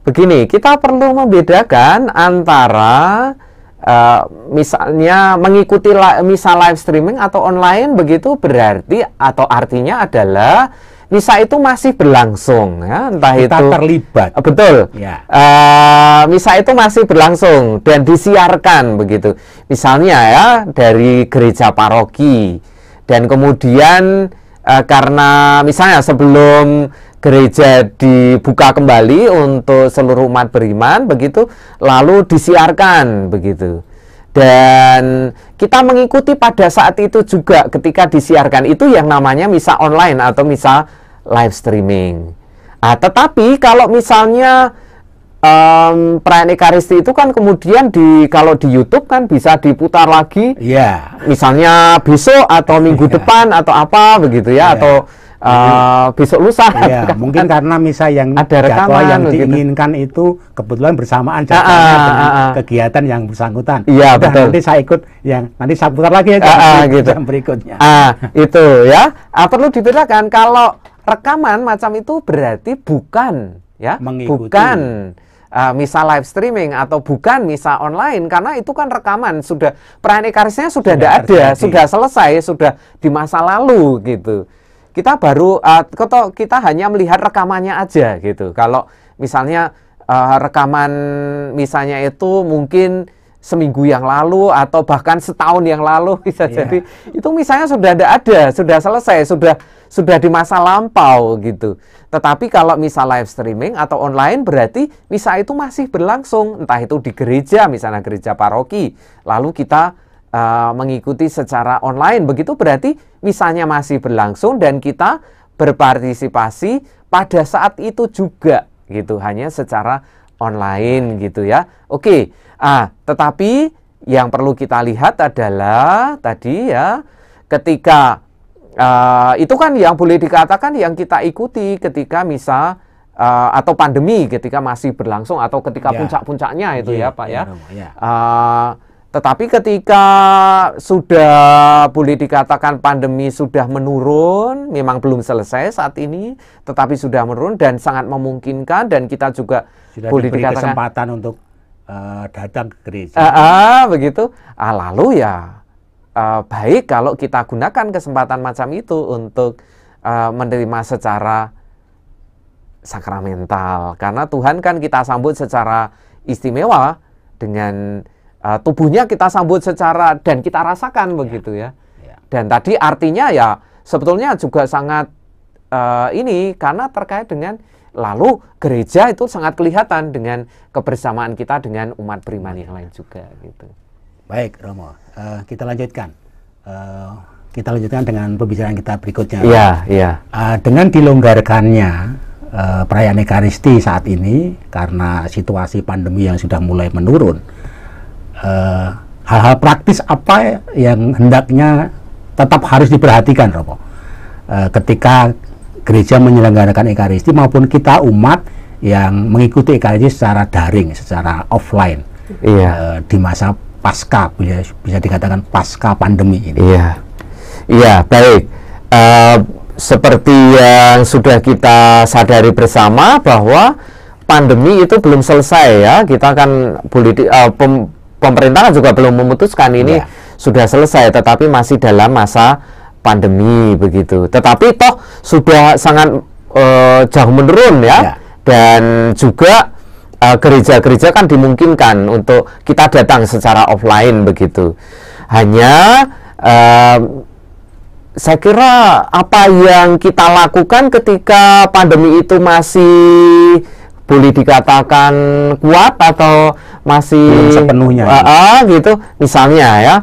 begini, kita perlu membedakan antara Uh, misalnya mengikuti li misa live streaming atau online begitu berarti atau artinya adalah misa itu masih berlangsung ya entah kita itu terlibat eh, betul ya. uh, misa itu masih berlangsung dan disiarkan begitu misalnya ya dari gereja paroki dan kemudian uh, karena misalnya sebelum gereja dibuka kembali untuk seluruh umat beriman begitu lalu disiarkan begitu dan kita mengikuti pada saat itu juga ketika disiarkan itu yang namanya misa online atau misa live streaming nah, tetapi kalau misalnya um, perayaan Ekaristi itu kan kemudian di kalau di YouTube kan bisa diputar lagi yeah. misalnya besok atau minggu yeah. depan atau apa begitu ya yeah. atau uh, besok lusa. Ya, mungkin karena misa yang ada rekaman yang gitu. diinginkan itu kebetulan bersamaan ah, jadwalnya ah, ah, dengan ah, kegiatan yang bersangkutan. Iya betul. Nanti saya ikut yang nanti saya putar lagi ya jam, ah, ah gitu. jam berikutnya. Ah itu ya ah, perlu dibedakan kalau rekaman macam itu berarti bukan ya Mengikuti. bukan uh, misa live streaming atau bukan misa online karena itu kan rekaman sudah peran ekarisnya sudah tidak ada sudah selesai sudah di masa lalu gitu kita baru uh, kita hanya melihat rekamannya aja gitu. Kalau misalnya uh, rekaman misalnya itu mungkin seminggu yang lalu atau bahkan setahun yang lalu bisa yeah. jadi itu misalnya sudah tidak ada sudah selesai sudah sudah di masa lampau gitu tetapi kalau misal live streaming atau online berarti misa itu masih berlangsung entah itu di gereja misalnya gereja paroki lalu kita uh, mengikuti secara online. Begitu berarti misalnya masih berlangsung dan kita berpartisipasi pada saat itu juga gitu hanya secara online gitu ya. Oke. Ah, tetapi yang perlu kita lihat adalah tadi ya ketika uh, itu kan yang boleh dikatakan yang kita ikuti ketika misal uh, atau pandemi ketika masih berlangsung atau ketika yeah. puncak-puncaknya itu yeah. ya Pak yeah. ya. Yeah. Uh, tetapi ketika sudah boleh dikatakan pandemi sudah menurun, memang belum selesai saat ini, tetapi sudah menurun dan sangat memungkinkan dan kita juga sudah boleh dikatakan kesempatan untuk uh, datang ke gereja. Uh, uh, begitu. Ah, lalu ya uh, baik kalau kita gunakan kesempatan macam itu untuk uh, menerima secara sakramental karena Tuhan kan kita sambut secara istimewa dengan uh, tubuhnya kita sambut secara dan kita rasakan iya. begitu ya. ya. Dan tadi artinya ya sebetulnya juga sangat uh, ini karena terkait dengan lalu gereja itu sangat kelihatan dengan kebersamaan kita dengan umat beriman yang lain juga gitu. Baik Romo, uh, kita lanjutkan. Uh, kita lanjutkan dengan pembicaraan kita berikutnya. Iya, iya. Uh, dengan dilonggarkannya uh, perayaan Ekaristi saat ini karena situasi pandemi yang sudah mulai menurun, Eh, hal-hal uh, praktis apa yang hendaknya tetap harus diperhatikan Romo uh, ketika gereja menyelenggarakan ekaristi maupun kita umat yang mengikuti ekaristi secara daring secara offline iya. uh, di masa pasca bisa bisa dikatakan pasca pandemi ini iya iya baik uh, seperti yang sudah kita sadari bersama bahwa pandemi itu belum selesai ya kita kan politik uh, pemerintah juga belum memutuskan ini yeah. sudah selesai tetapi masih dalam masa pandemi begitu. Tetapi toh sudah sangat uh, jauh menurun ya. yeah. Dan juga eh, gereja-gereja uh, kan dimungkinkan untuk kita datang secara offline begitu. Hanya uh, saya kira apa yang kita lakukan ketika pandemi itu masih boleh dikatakan kuat atau masih belum sepenuhnya uh, uh, gitu misalnya ya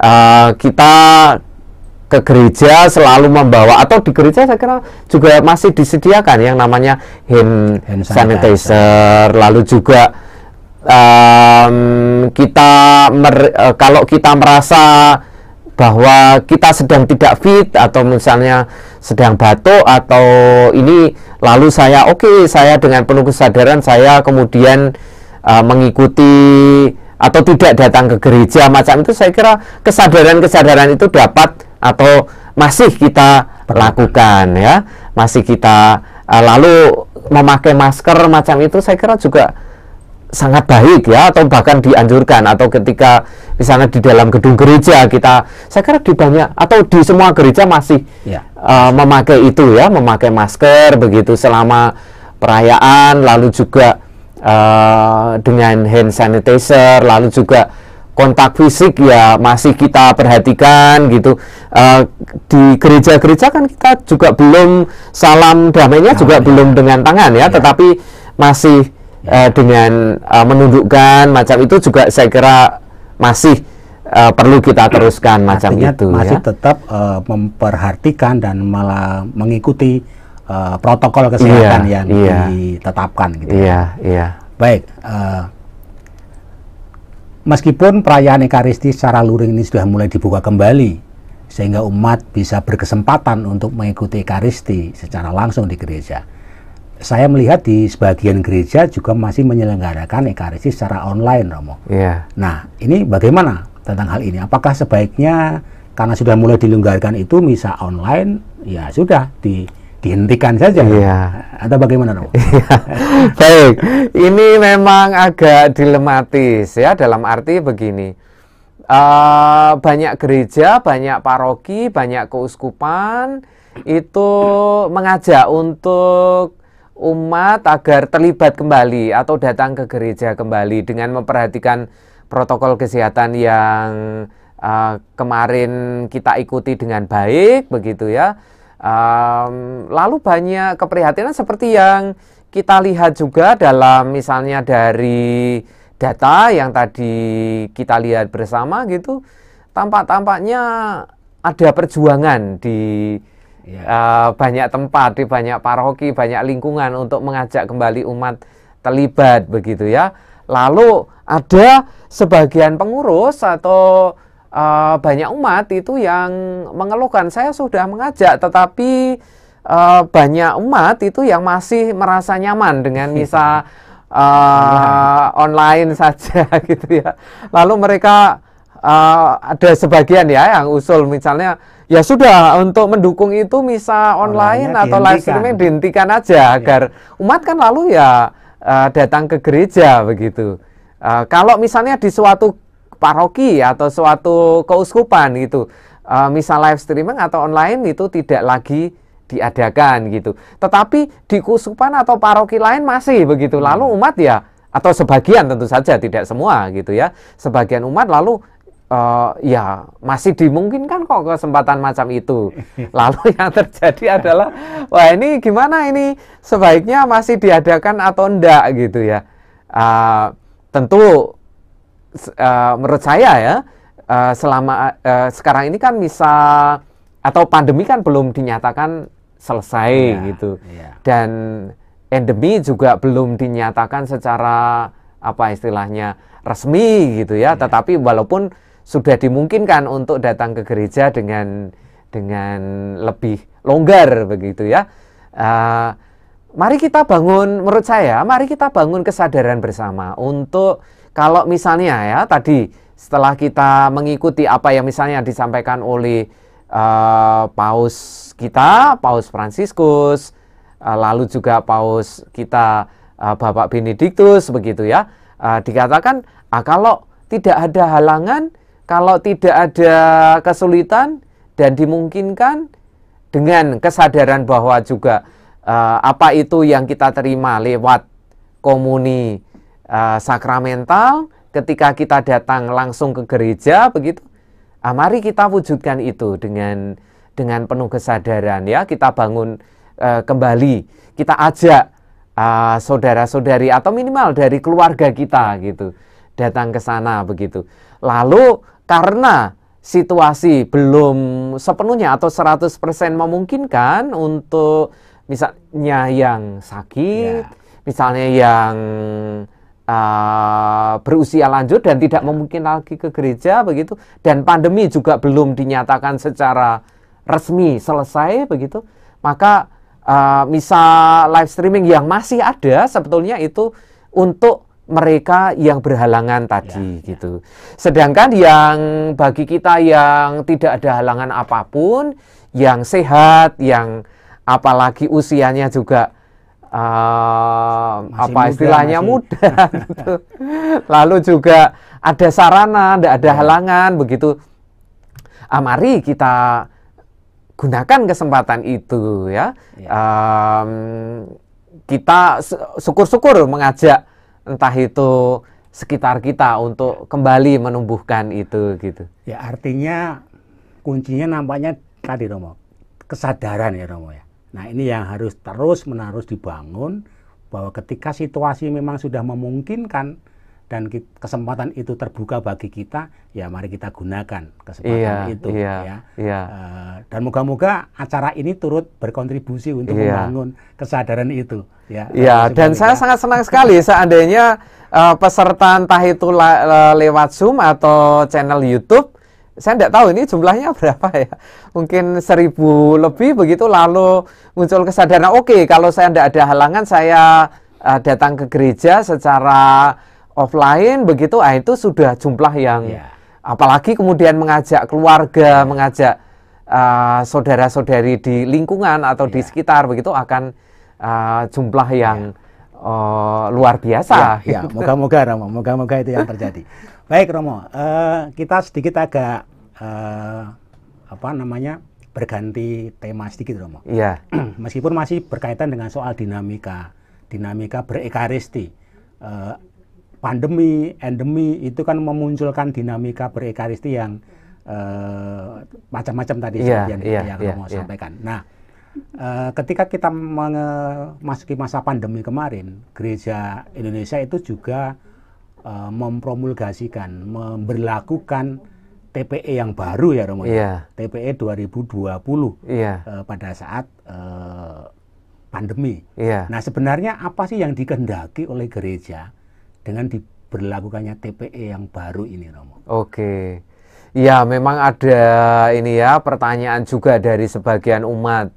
uh, kita ke gereja selalu membawa atau di gereja saya kira juga masih disediakan yang namanya hand, hand sanitizer. sanitizer lalu juga um, kita mer, uh, kalau kita merasa bahwa kita sedang tidak fit atau misalnya sedang batuk atau ini lalu saya oke okay, saya dengan penuh kesadaran saya kemudian uh, mengikuti atau tidak datang ke gereja macam itu saya kira kesadaran-kesadaran itu dapat atau masih kita lakukan ya masih kita uh, lalu memakai masker macam itu saya kira juga sangat baik ya atau bahkan dianjurkan atau ketika misalnya di dalam gedung gereja kita saya kira di banyak atau di semua gereja masih ya. uh, memakai itu ya memakai masker begitu selama perayaan lalu juga uh, dengan hand sanitizer lalu juga kontak fisik ya masih kita perhatikan gitu uh, di gereja-gereja kan kita juga belum salam damainya nah, juga ya. belum dengan tangan ya, ya. tetapi masih uh, dengan uh, eh, menundukkan macam itu juga saya kira masih uh, perlu kita teruskan macam Artinya itu masih ya. tetap uh, memperhatikan dan malah mengikuti uh, protokol iya, kesehatan iya, yang iya. ditetapkan gitu. Ya. Iya, iya. Baik, uh, meskipun perayaan Ekaristi secara luring ini sudah mulai dibuka kembali sehingga umat bisa berkesempatan untuk mengikuti Ekaristi secara langsung di gereja saya melihat di sebagian gereja juga masih menyelenggarakan ekaristi secara online, Romo. Yeah. Nah, ini bagaimana tentang hal ini? Apakah sebaiknya karena sudah mulai dilonggarkan itu misa online, ya sudah di dihentikan saja iya. atau bagaimana Romo? Iya. Baik, ini memang agak dilematis ya dalam arti begini. Uh, banyak gereja, banyak paroki, banyak keuskupan itu mengajak untuk umat agar terlibat kembali atau datang ke gereja kembali dengan memperhatikan protokol kesehatan yang uh, kemarin kita ikuti dengan baik begitu ya. Um, lalu banyak keprihatinan seperti yang kita lihat juga dalam misalnya dari data yang tadi kita lihat bersama gitu tampak-tampaknya ada perjuangan di yeah. Iya. uh, banyak tempat di banyak paroki banyak lingkungan untuk mengajak kembali umat terlibat begitu ya lalu ada sebagian pengurus atau uh, banyak umat itu yang mengeluhkan saya sudah mengajak tetapi uh, banyak umat itu yang masih merasa nyaman dengan misa uh, online saja gitu ya lalu mereka uh, ada sebagian ya yang usul misalnya ya sudah untuk mendukung itu misa online atau live streaming dihentikan aja ya. agar umat kan lalu ya uh, datang ke gereja begitu. Uh, kalau misalnya di suatu paroki atau suatu keuskupan gitu, uh, eh, misal live streaming atau online itu tidak lagi diadakan gitu. Tetapi di keuskupan atau paroki lain masih begitu. Lalu hmm. umat ya atau sebagian tentu saja tidak semua gitu ya. Sebagian umat lalu uh, ya masih dimungkinkan kok kesempatan macam itu. Lalu yang terjadi adalah wah ini gimana ini sebaiknya masih diadakan atau enggak gitu ya. Uh, tentu uh, menurut saya ya uh, selama uh, sekarang ini kan bisa atau pandemi kan belum dinyatakan selesai yeah, gitu yeah. dan endemi juga belum dinyatakan secara apa istilahnya resmi gitu ya yeah. tetapi walaupun sudah dimungkinkan untuk datang ke gereja dengan dengan lebih longgar begitu ya. Uh, mari kita bangun menurut saya, mari kita bangun kesadaran bersama untuk kalau misalnya ya tadi setelah kita mengikuti apa yang misalnya disampaikan oleh uh, paus kita, paus Fransiskus, uh, lalu juga paus kita uh, Bapak Benediktus begitu ya. Uh, dikatakan ah kalau tidak ada halangan kalau tidak ada kesulitan dan dimungkinkan dengan kesadaran bahwa juga uh, apa itu yang kita terima lewat komuni uh, sakramental ketika kita datang langsung ke gereja begitu. Ah, mari kita wujudkan itu dengan dengan penuh kesadaran ya kita bangun uh, kembali kita ajak uh, saudara-saudari atau minimal dari keluarga kita gitu datang ke sana begitu. Lalu karena situasi belum sepenuhnya atau 100% memungkinkan untuk misalnya yang sakit, yeah. misalnya yang uh, berusia lanjut dan tidak yeah. memungkinkan lagi ke gereja begitu dan pandemi juga belum dinyatakan secara resmi selesai begitu, maka uh, misal live streaming yang masih ada sebetulnya itu untuk mereka yang berhalangan tadi ya, ya. gitu. Ya. Sedangkan yang bagi kita yang tidak ada halangan apapun, yang sehat, yang apalagi usianya juga uh, apa muda, istilahnya masih. muda gitu. Lalu juga ada sarana, tidak ada ya. halangan begitu. Ah, mari kita gunakan kesempatan itu ya. ya. Um, kita syukur-syukur mengajak entah itu sekitar kita untuk ya. kembali menumbuhkan itu gitu. Ya artinya kuncinya nampaknya tadi Romo kesadaran ya Romo ya. Nah ini yang harus terus menerus dibangun bahwa ketika situasi memang sudah memungkinkan dan kesempatan itu terbuka bagi kita, ya mari kita gunakan kesempatan iya, itu iya, ya. Iya. Eh, dan moga-moga acara ini turut berkontribusi untuk iya. membangun kesadaran itu. Ya, ya dan saya ya. sangat senang sekali seandainya uh, peserta entah itu la, lewat Zoom atau channel YouTube, saya tidak tahu ini jumlahnya berapa ya, mungkin seribu lebih begitu lalu muncul kesadaran, oke okay, kalau saya tidak ada halangan saya uh, datang ke gereja secara offline begitu, ah itu sudah jumlah yang, ya. apalagi kemudian mengajak keluarga, ya. mengajak eh, saudara-saudari di lingkungan atau ya. di sekitar begitu akan uh, jumlah iya. yang ya. uh, luar biasa. Ya, ya. moga-moga Romo, moga-moga itu yang terjadi. Baik Romo, uh, kita sedikit agak uh, apa namanya berganti tema sedikit Romo. Iya. Meskipun masih berkaitan dengan soal dinamika, dinamika berekaristi. Uh, eh, pandemi, endemi itu kan memunculkan dinamika berekaristi yang macam-macam uh, macam tadi yeah, iya, yang yeah, yang yeah, Romo yeah. sampaikan. Nah, uh, ketika kita memasuki masa pandemi kemarin, gereja Indonesia itu juga uh, mempromulgasikan, memberlakukan TPE yang baru ya Romo. Yeah. TPE 2020 yeah. uh, pada saat uh, pandemi. Yeah. Nah sebenarnya apa sih yang dikehendaki oleh gereja dengan diberlakukannya TPE yang baru ini Romo? Oke. Okay. Ya, memang ada ini ya pertanyaan juga dari sebagian umat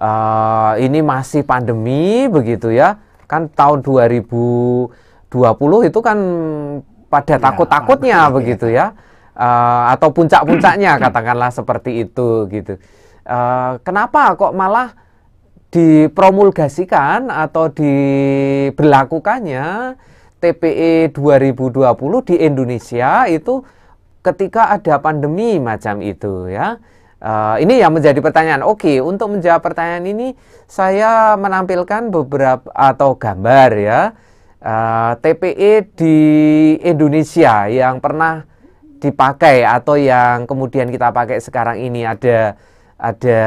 uh, ini masih pandemi begitu ya kan tahun 2020 itu kan pada iya, iya. ya, takut-takutnya ya, begitu ya, Uh, atau puncak-puncaknya katakanlah seperti itu gitu uh, kenapa kok malah dipromulgasikan atau diberlakukannya TPE 2020 di Indonesia itu ketika ada pandemi macam itu ya Uh, ini yang menjadi pertanyaan. Oke, untuk menjawab pertanyaan ini saya menampilkan beberapa atau gambar ya uh, eh, TPE di Indonesia yang pernah dipakai atau yang kemudian kita pakai sekarang ini ada ada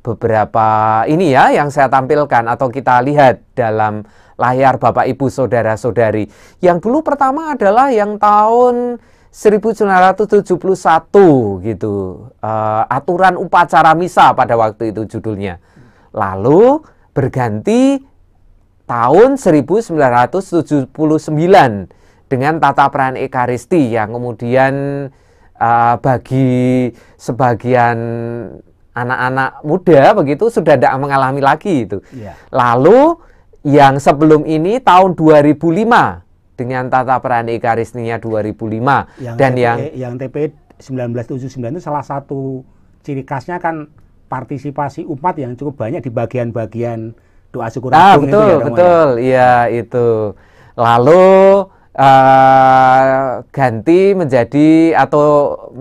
beberapa ini ya yang saya tampilkan atau kita lihat dalam layar Bapak Ibu Saudara-saudari. Yang dulu pertama adalah yang tahun 1971 gitu uh, aturan upacara misa pada waktu itu judulnya lalu berganti tahun 1979 dengan tata peran ekaristi yang kemudian uh, bagi sebagian anak-anak muda begitu sudah tidak mengalami lagi itu. Yeah. Lalu yang sebelum ini tahun 2005 dengan tata perani Karisnia 2005 yang dan TP, yang yang TP 1979 itu salah satu ciri khasnya kan partisipasi umat yang cukup banyak di bagian-bagian doa syukur ah, betul itu ya, ya, betul iya ya, itu lalu uh, ganti menjadi atau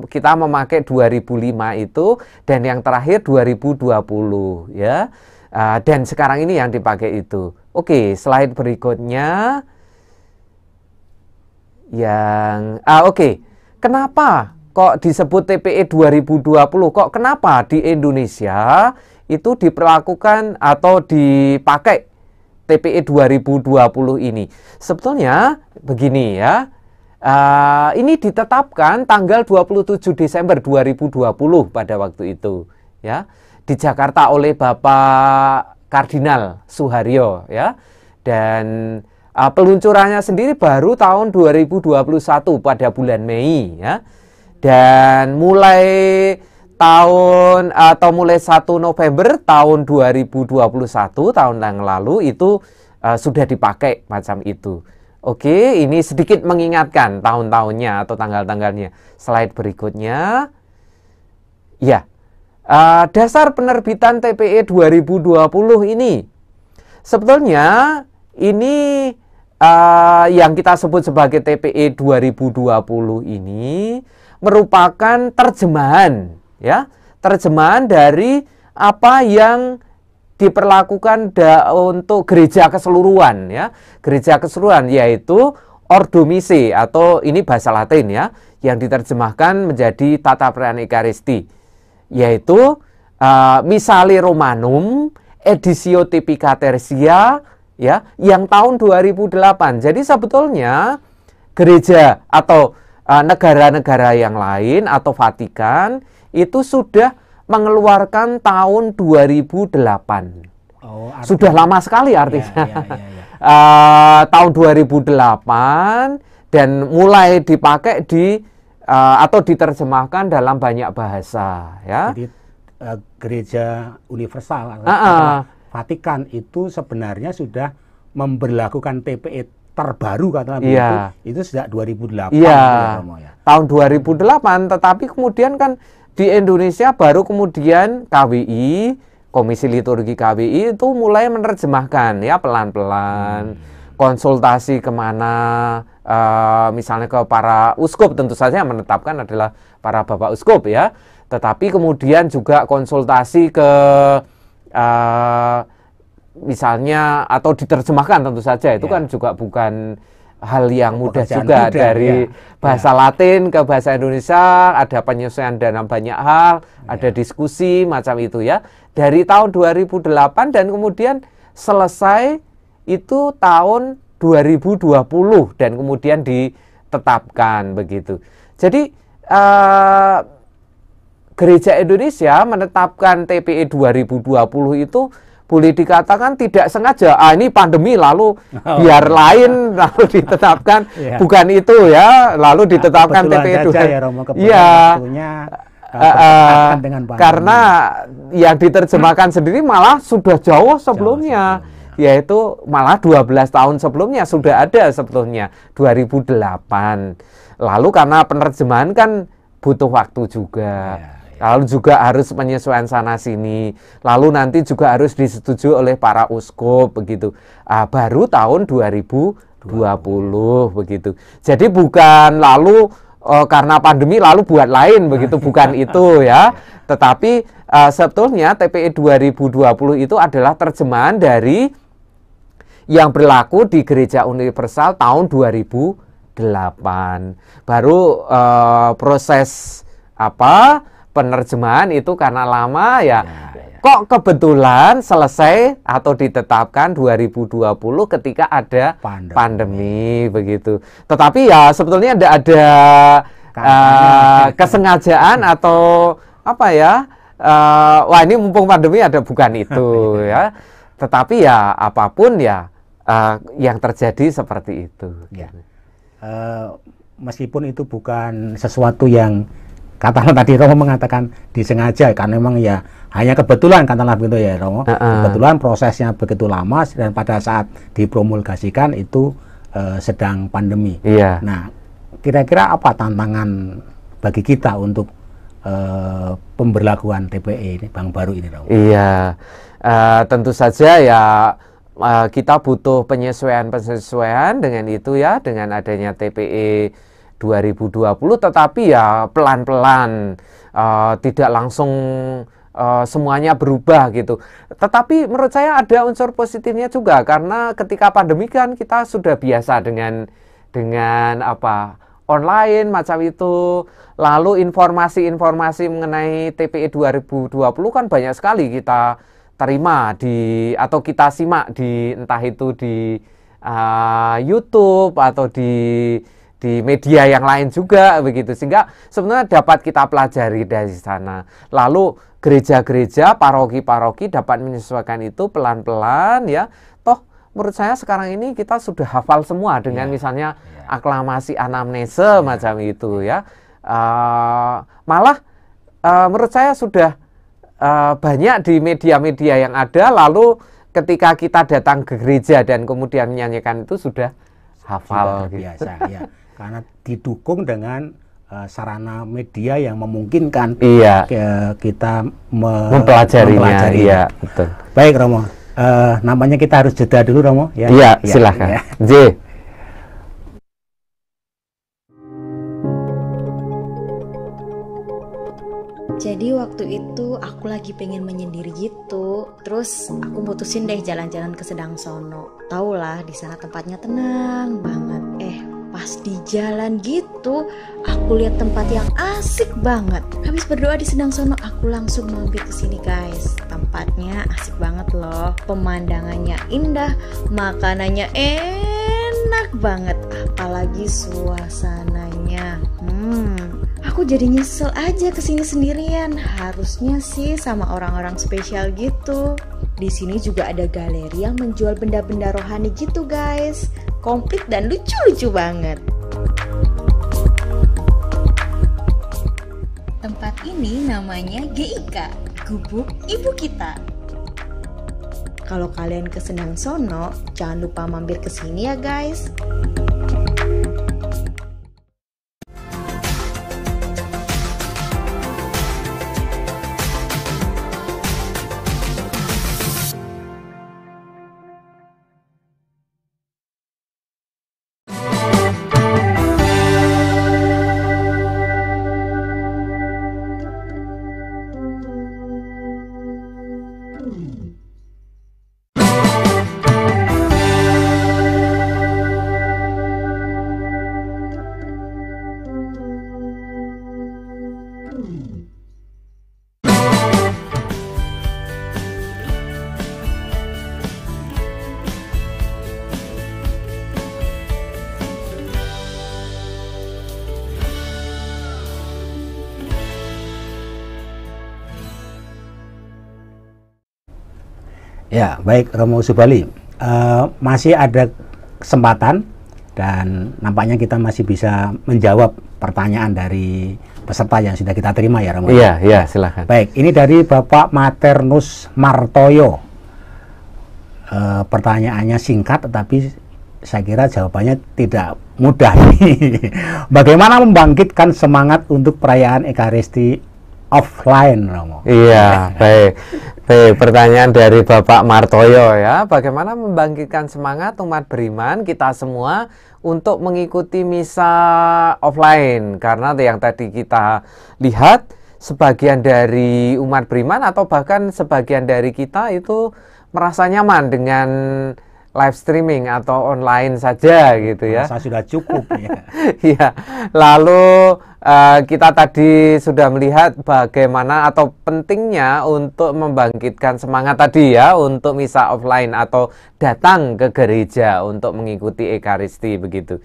kita memakai 2005 itu dan yang terakhir 2020 ya uh, dan sekarang ini yang dipakai itu oke okay, slide berikutnya yang ah oke. Okay. Kenapa kok disebut TPE 2020? Kok kenapa di Indonesia itu diperlakukan atau dipakai TPE 2020 ini? Sebetulnya begini ya. Uh, ini ditetapkan tanggal 27 Desember 2020 pada waktu itu ya di Jakarta oleh Bapak Kardinal Suharyo ya dan uh, peluncurannya sendiri baru tahun 2021 pada bulan Mei ya. Dan mulai tahun atau mulai 1 November tahun 2021 tahun yang lalu itu uh, sudah dipakai macam itu. Oke, ini sedikit mengingatkan tahun-tahunnya atau tanggal-tanggalnya. Slide berikutnya. Ya. Uh, dasar penerbitan TPE 2020 ini sebetulnya ini uh, yang kita sebut sebagai TPE 2020 ini merupakan terjemahan ya, terjemahan dari apa yang diperlakukan da, untuk gereja keseluruhan ya. Gereja keseluruhan yaitu Ordo Missi atau ini bahasa Latin ya yang diterjemahkan menjadi tata Peran ekaristi yaitu uh, eh, misali romanum edisio tipica tertia ya yang tahun 2008. Jadi sebetulnya gereja atau e, negara-negara uh, yang lain atau Vatikan itu sudah mengeluarkan tahun 2008. Oh, sudah lama sekali iya, artinya. Ya, ya, ya, ya. uh, tahun 2008 dan mulai dipakai di uh, atau diterjemahkan dalam banyak bahasa ya. Jadi uh, gereja universal uh -uh. Vatikan itu sebenarnya sudah memberlakukan TPE terbaru katakanlah yeah. begitu itu sejak 2008 iya. yeah. ya. tahun 2008 tetapi kemudian kan di Indonesia baru kemudian KWI Komisi Liturgi KWI itu mulai menerjemahkan ya pelan-pelan hmm. konsultasi kemana uh, misalnya ke para uskup tentu saja yang menetapkan adalah para bapak uskup ya tetapi kemudian juga konsultasi ke Eh, misalnya atau diterjemahkan tentu saja itu ya. kan juga bukan hal yang mudah Pekerjaan juga mudah, dari ya. bahasa ya. Latin ke bahasa Indonesia ada penyesuaian dalam banyak hal ya. ada diskusi macam itu ya dari tahun 2008 dan kemudian selesai itu tahun 2020 dan kemudian ditetapkan begitu jadi uh, Gereja Indonesia menetapkan TPE 2020 itu boleh dikatakan tidak sengaja. Ah ini pandemi lalu oh, biar oh, lain lalu ditetapkan iya. bukan itu ya, lalu nah, ditetapkan nah, TPE 2020. Ya, ya. uh, karena yang diterjemahkan sendiri malah sudah jauh sebelumnya. Jauh sebelumnya yaitu malah 12 tahun sebelumnya sudah ada sebetulnya 2008. Lalu karena penerjemahan kan butuh waktu juga. Ya lalu juga harus penyesuaian sana sini lalu nanti juga harus disetujui oleh para uskup begitu uh, baru tahun 2020 begitu jadi bukan lalu uh, karena pandemi lalu buat lain begitu bukan itu ya tetapi uh, sebetulnya TPE 2020 itu adalah terjemahan dari yang berlaku di gereja universal tahun 2008 baru uh, proses apa penerjemahan itu karena lama ya. ya. ya kok kebetulan selesai atau ditetapkan 2020 ketika ada pandemi, pandemi begitu. Tetapi ya sebetulnya ada ada uh, eh, kesengajaan atau apa ya? Uh, wah ini mumpung pandemi ada bukan itu ya. Tetapi ya apapun ya uh, yang terjadi seperti itu. Ya. Uh, meskipun itu bukan sesuatu yang katakanlah tadi Romo mengatakan disengaja karena memang ya hanya kebetulan katakanlah begitu ya Romo uh -uh. kebetulan prosesnya begitu lama dan pada saat dipromulgasikan itu uh, sedang pandemi Iya. nah kira-kira apa tantangan bagi kita untuk uh, pemberlakuan TPE ini bank baru ini Romo iya uh, tentu saja ya uh, kita butuh penyesuaian penyesuaian dengan itu ya dengan adanya TPE 2020 tetapi ya pelan-pelan uh, tidak langsung uh, semuanya berubah gitu. Tetapi menurut saya ada unsur positifnya juga karena ketika pandemi kan kita sudah biasa dengan dengan apa online macam itu. Lalu informasi-informasi mengenai TPE 2020 kan banyak sekali kita terima di atau kita simak di entah itu di uh, YouTube atau di di media yang lain juga begitu sehingga sebenarnya dapat kita pelajari dari sana lalu gereja-gereja paroki-paroki dapat menyesuaikan itu pelan-pelan ya toh menurut saya sekarang ini kita sudah hafal semua dengan yeah. misalnya yeah. aklamasi anamnese yeah. macam itu ya uh, malah uh, menurut saya sudah uh, banyak di media-media yang ada lalu ketika kita datang ke gereja dan kemudian menyanyikan itu sudah hafal sudah gitu. ya karena didukung dengan uh, sarana media yang memungkinkan iya. Ke, kita me mempelajarinya. mempelajari. Iya, Baik Romo, uh, eh, namanya kita harus jeda dulu Romo. Ya, iya, ya, silahkan. Ya. J. Jadi waktu itu aku lagi pengen menyendiri gitu. Terus aku mutusin deh jalan-jalan ke Sedang Sono. Taulah di sana tempatnya tenang banget. Eh, pas di jalan gitu aku lihat tempat yang asik banget habis berdoa di sedang sono aku langsung mampir ke sini guys tempatnya asik banget loh pemandangannya indah makanannya enak banget apalagi suasananya hmm aku jadi nyesel aja kesini sendirian. Harusnya sih sama orang-orang spesial gitu. Di sini juga ada galeri yang menjual benda-benda rohani gitu guys. Komplit dan lucu-lucu banget. Tempat ini namanya GIK, Gubuk Ibu Kita. Kalau kalian kesenang Sono, jangan lupa mampir ke sini ya guys. Ya, baik Romo Subali. Uh, masih ada kesempatan dan nampaknya kita masih bisa menjawab pertanyaan dari peserta yang sudah kita terima ya Romo. Iya, iya, silahkan. Baik, ini dari Bapak Maternus Martoyo. Uh, pertanyaannya singkat tetapi saya kira jawabannya tidak mudah. Bagaimana membangkitkan semangat untuk perayaan Ekaristi offline Romo. Iya, baik. Baik, pertanyaan dari Bapak Martoyo ya, bagaimana membangkitkan semangat umat beriman kita semua untuk mengikuti misa offline karena yang tadi kita lihat sebagian dari umat beriman atau bahkan sebagian dari kita itu merasa nyaman dengan live streaming atau online saja gitu ya. Saya sudah cukup ya. Iya. Lalu uh, kita tadi sudah melihat bagaimana atau pentingnya untuk membangkitkan semangat tadi ya untuk misa offline atau datang ke gereja untuk mengikuti ekaristi begitu.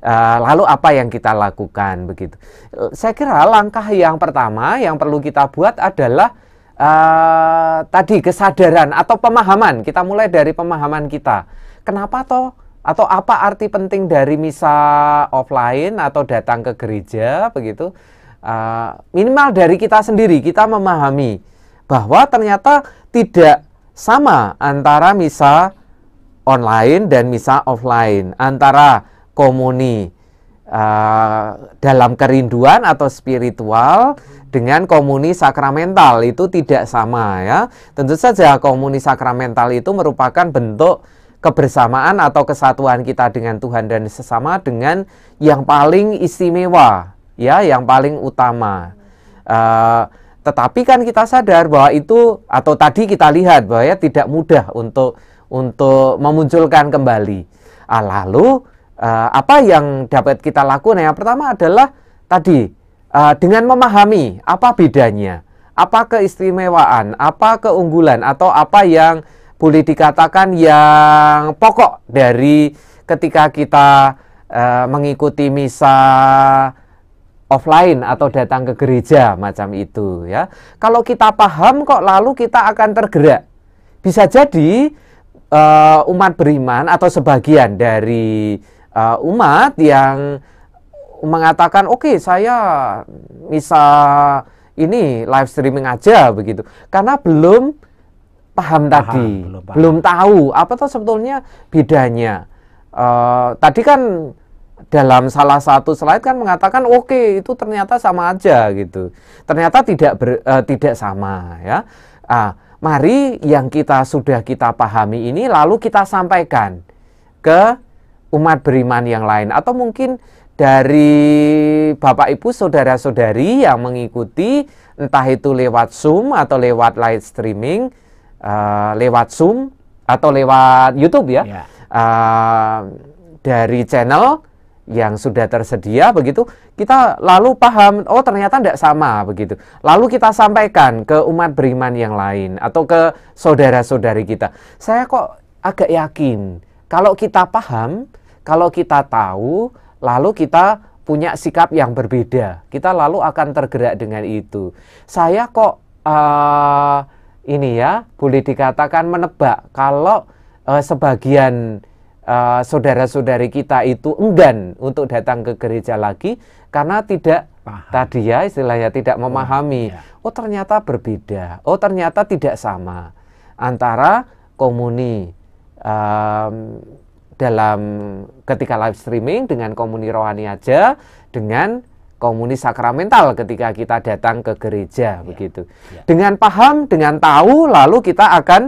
Uh, lalu apa yang kita lakukan begitu? Saya kira langkah yang pertama yang perlu kita buat adalah uh, tadi kesadaran atau pemahaman kita mulai dari pemahaman kita kenapa toh atau apa arti penting dari misa offline atau datang ke gereja begitu uh, minimal dari kita sendiri kita memahami bahwa ternyata tidak sama antara misa online dan misa offline antara komuni uh, dalam kerinduan atau spiritual dengan komuni sakramental itu tidak sama ya. Tentu saja komuni sakramental itu merupakan bentuk kebersamaan atau kesatuan kita dengan Tuhan dan sesama dengan yang paling istimewa ya, yang paling utama. Uh, tetapi kan kita sadar bahwa itu atau tadi kita lihat bahwa ya tidak mudah untuk untuk memunculkan kembali. Ah, lalu uh, apa yang dapat kita lakukan? Yang pertama adalah tadi uh, dengan memahami apa bedanya, apa keistimewaan, apa keunggulan atau apa yang boleh dikatakan yang pokok dari ketika kita uh, mengikuti misa offline atau datang ke gereja macam itu ya. Kalau kita paham kok lalu kita akan tergerak. Bisa jadi uh, umat beriman atau sebagian dari uh, umat yang mengatakan oke okay, saya bisa ini live streaming aja begitu karena belum paham, paham tadi belum, paham. belum tahu apa tuh sebetulnya bedanya uh, tadi kan dalam salah satu slide kan mengatakan oke okay, itu ternyata sama aja gitu ternyata tidak ber, uh, tidak sama ya ah mari yang kita sudah kita pahami ini lalu kita sampaikan ke umat beriman yang lain atau mungkin dari Bapak Ibu saudara-saudari yang mengikuti entah itu lewat Zoom atau lewat live streaming, uh, lewat Zoom atau lewat YouTube ya. Yeah. Ya. Uh, dari channel yang sudah tersedia begitu, kita lalu paham oh ternyata tidak sama begitu. Lalu kita sampaikan ke umat beriman yang lain atau ke saudara-saudari kita. Saya kok agak yakin kalau kita paham, kalau kita tahu lalu kita punya sikap yang berbeda. Kita lalu akan tergerak dengan itu. Saya kok uh, ini ya boleh dikatakan menebak kalau uh, sebagian eh, saudara-saudari kita itu enggan untuk datang ke gereja lagi karena tidak Paham. tadi ya istilahnya tidak memahami. Oh, ya. oh ternyata berbeda. Oh ternyata tidak sama antara komuni um, dalam ketika live streaming dengan komuni rohani aja dengan komuni sakramental ketika kita datang ke gereja ya. begitu. Ya. Dengan paham, dengan tahu lalu kita akan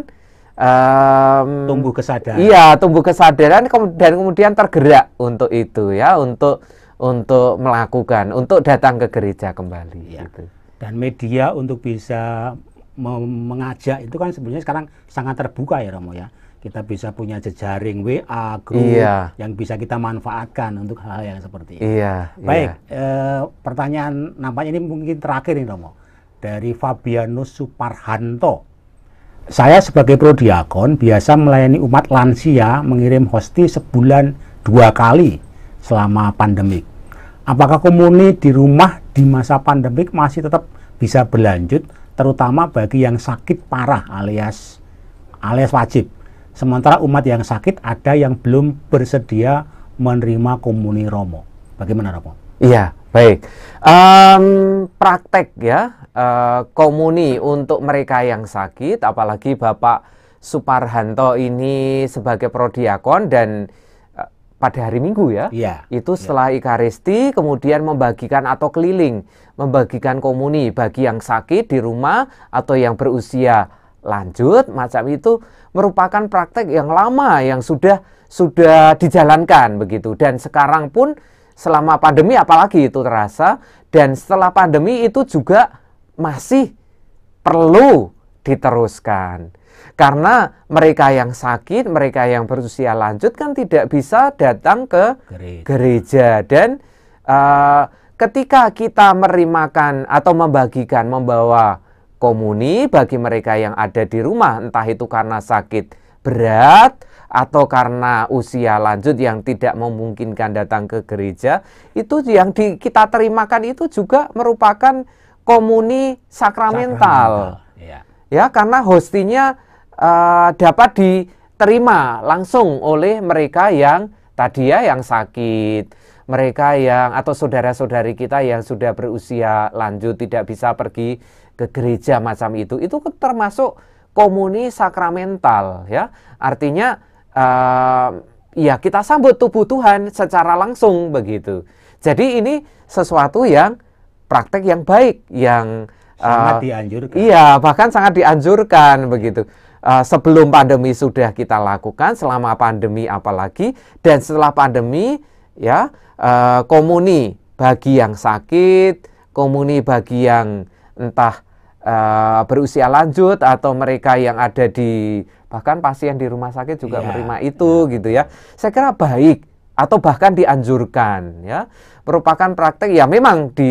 um, tumbuh kesadaran. Iya, tumbuh kesadaran dan kemudian tergerak untuk itu ya, untuk untuk melakukan, untuk datang ke gereja kembali ya. gitu. Dan media untuk bisa mengajak itu kan sebenarnya sekarang sangat terbuka ya Romo ya kita bisa punya jejaring WA grup iya. yang bisa kita manfaatkan untuk hal-hal yang seperti ini. Iya, iya. Baik, iya. Eh, pertanyaan nampaknya ini mungkin terakhir nih Romo dari Fabianus Suparhanto. Saya sebagai prodiakon biasa melayani umat lansia mengirim hosti sebulan dua kali selama pandemik. Apakah komuni di rumah di masa pandemik masih tetap bisa berlanjut, terutama bagi yang sakit parah alias alias wajib? Sementara umat yang sakit ada yang belum bersedia menerima komuni Romo. Bagaimana Romo? Iya, baik. Um, praktek ya, uh, komuni untuk mereka yang sakit, apalagi Bapak Suparhanto ini sebagai prodiakon dan eh, pada hari Minggu ya, ya itu iya. setelah ya. Ikaristi kemudian membagikan atau keliling membagikan komuni bagi yang sakit di rumah atau yang berusia lanjut macam itu merupakan praktek yang lama yang sudah sudah dijalankan begitu dan sekarang pun selama pandemi apalagi itu terasa dan setelah pandemi itu juga masih perlu diteruskan karena mereka yang sakit mereka yang berusia lanjut kan tidak bisa datang ke gereja, gereja. dan uh, ketika kita merimakan atau membagikan membawa komuni bagi mereka yang ada di rumah, entah itu karena sakit berat atau karena usia lanjut yang tidak memungkinkan datang ke gereja, itu yang di, kita terimakan itu juga merupakan komuni sakramental. sakramental ya. ya, karena hostinya uh, dapat diterima langsung oleh mereka yang tadi ya yang sakit, mereka yang atau saudara-saudari kita yang sudah berusia lanjut tidak bisa pergi ke gereja macam itu itu termasuk komuni sakramental ya artinya uh, ya kita sambut tubuh Tuhan secara langsung begitu jadi ini sesuatu yang praktek yang baik yang eh, sangat dianjurkan iya bahkan sangat dianjurkan begitu uh, sebelum pandemi sudah kita lakukan selama pandemi apalagi dan setelah pandemi ya uh, komuni bagi yang sakit komuni bagi yang entah uh, berusia lanjut atau mereka yang ada di bahkan pasien di rumah sakit juga yeah. menerima iya. itu yeah. gitu ya. Saya kira baik atau bahkan dianjurkan ya. Merupakan praktek ya memang di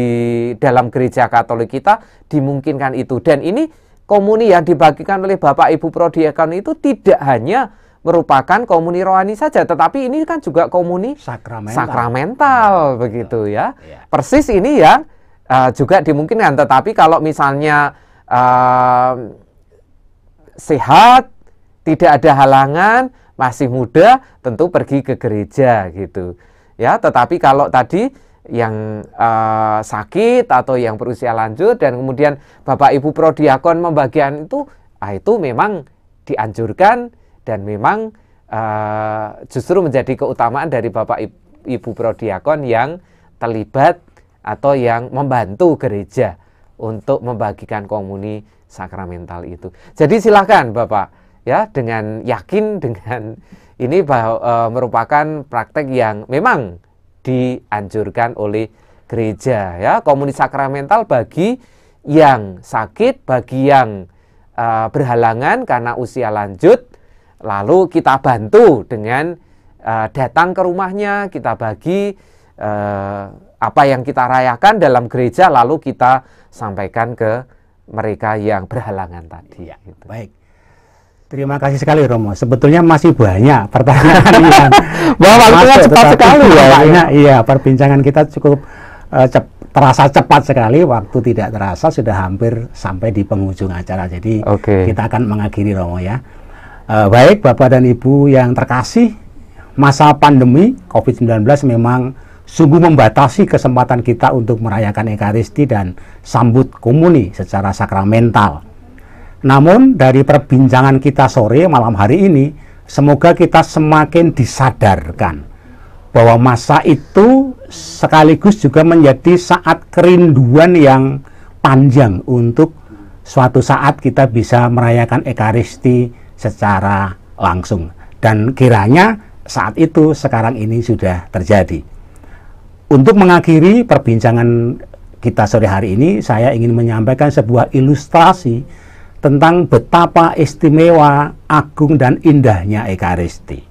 dalam gereja Katolik kita dimungkinkan itu dan ini komuni yang dibagikan oleh Bapak Ibu Prodiakon itu tidak hanya merupakan komuni rohani saja, tetapi ini kan juga komuni sakramental, sakramental ya. begitu ya. ya. Persis ini yang uh, juga dimungkinkan. Tetapi kalau misalnya uh, sehat, tidak ada halangan, masih muda, tentu pergi ke gereja gitu. Ya, tetapi kalau tadi yang uh, sakit atau yang berusia lanjut dan kemudian Bapak Ibu prodiakon membagian itu, ah itu memang dianjurkan dan memang uh, justru menjadi keutamaan dari Bapak Ibu prodiakon yang terlibat atau yang membantu gereja untuk membagikan komuni sakramental itu. Jadi silahkan Bapak ya dengan yakin dengan ini bahwa, e, merupakan praktek yang memang dianjurkan oleh gereja ya komuni sakramental bagi yang sakit, bagi yang e, berhalangan karena usia lanjut lalu kita bantu dengan e, datang ke rumahnya, kita bagi e, apa yang kita rayakan dalam gereja lalu kita sampaikan ke mereka yang berhalangan tadi. Ya, gitu. Baik. Terima kasih sekali Romo. Sebetulnya masih banyak pertanyaan yang Wah, waktunya cepat sekali ya. Banyak, ya. iya, perbincangan kita cukup uh, cep, terasa cepat sekali. Waktu tidak terasa sudah hampir sampai di penghujung acara. Jadi okay. kita akan mengakhiri Romo ya. Uh, baik Bapak dan Ibu yang terkasih, masa pandemi COVID-19 memang sungguh membatasi kesempatan kita untuk merayakan Ekaristi dan sambut komuni secara sakramental. Namun dari perbincangan kita sore malam hari ini, semoga kita semakin disadarkan bahwa masa itu sekaligus juga menjadi saat kerinduan yang panjang untuk suatu saat kita bisa merayakan Ekaristi secara langsung. Dan kiranya saat itu sekarang ini sudah terjadi. Untuk mengakhiri perbincangan kita sore hari ini, saya ingin menyampaikan sebuah ilustrasi tentang betapa istimewa, agung, dan indahnya Ekaristi.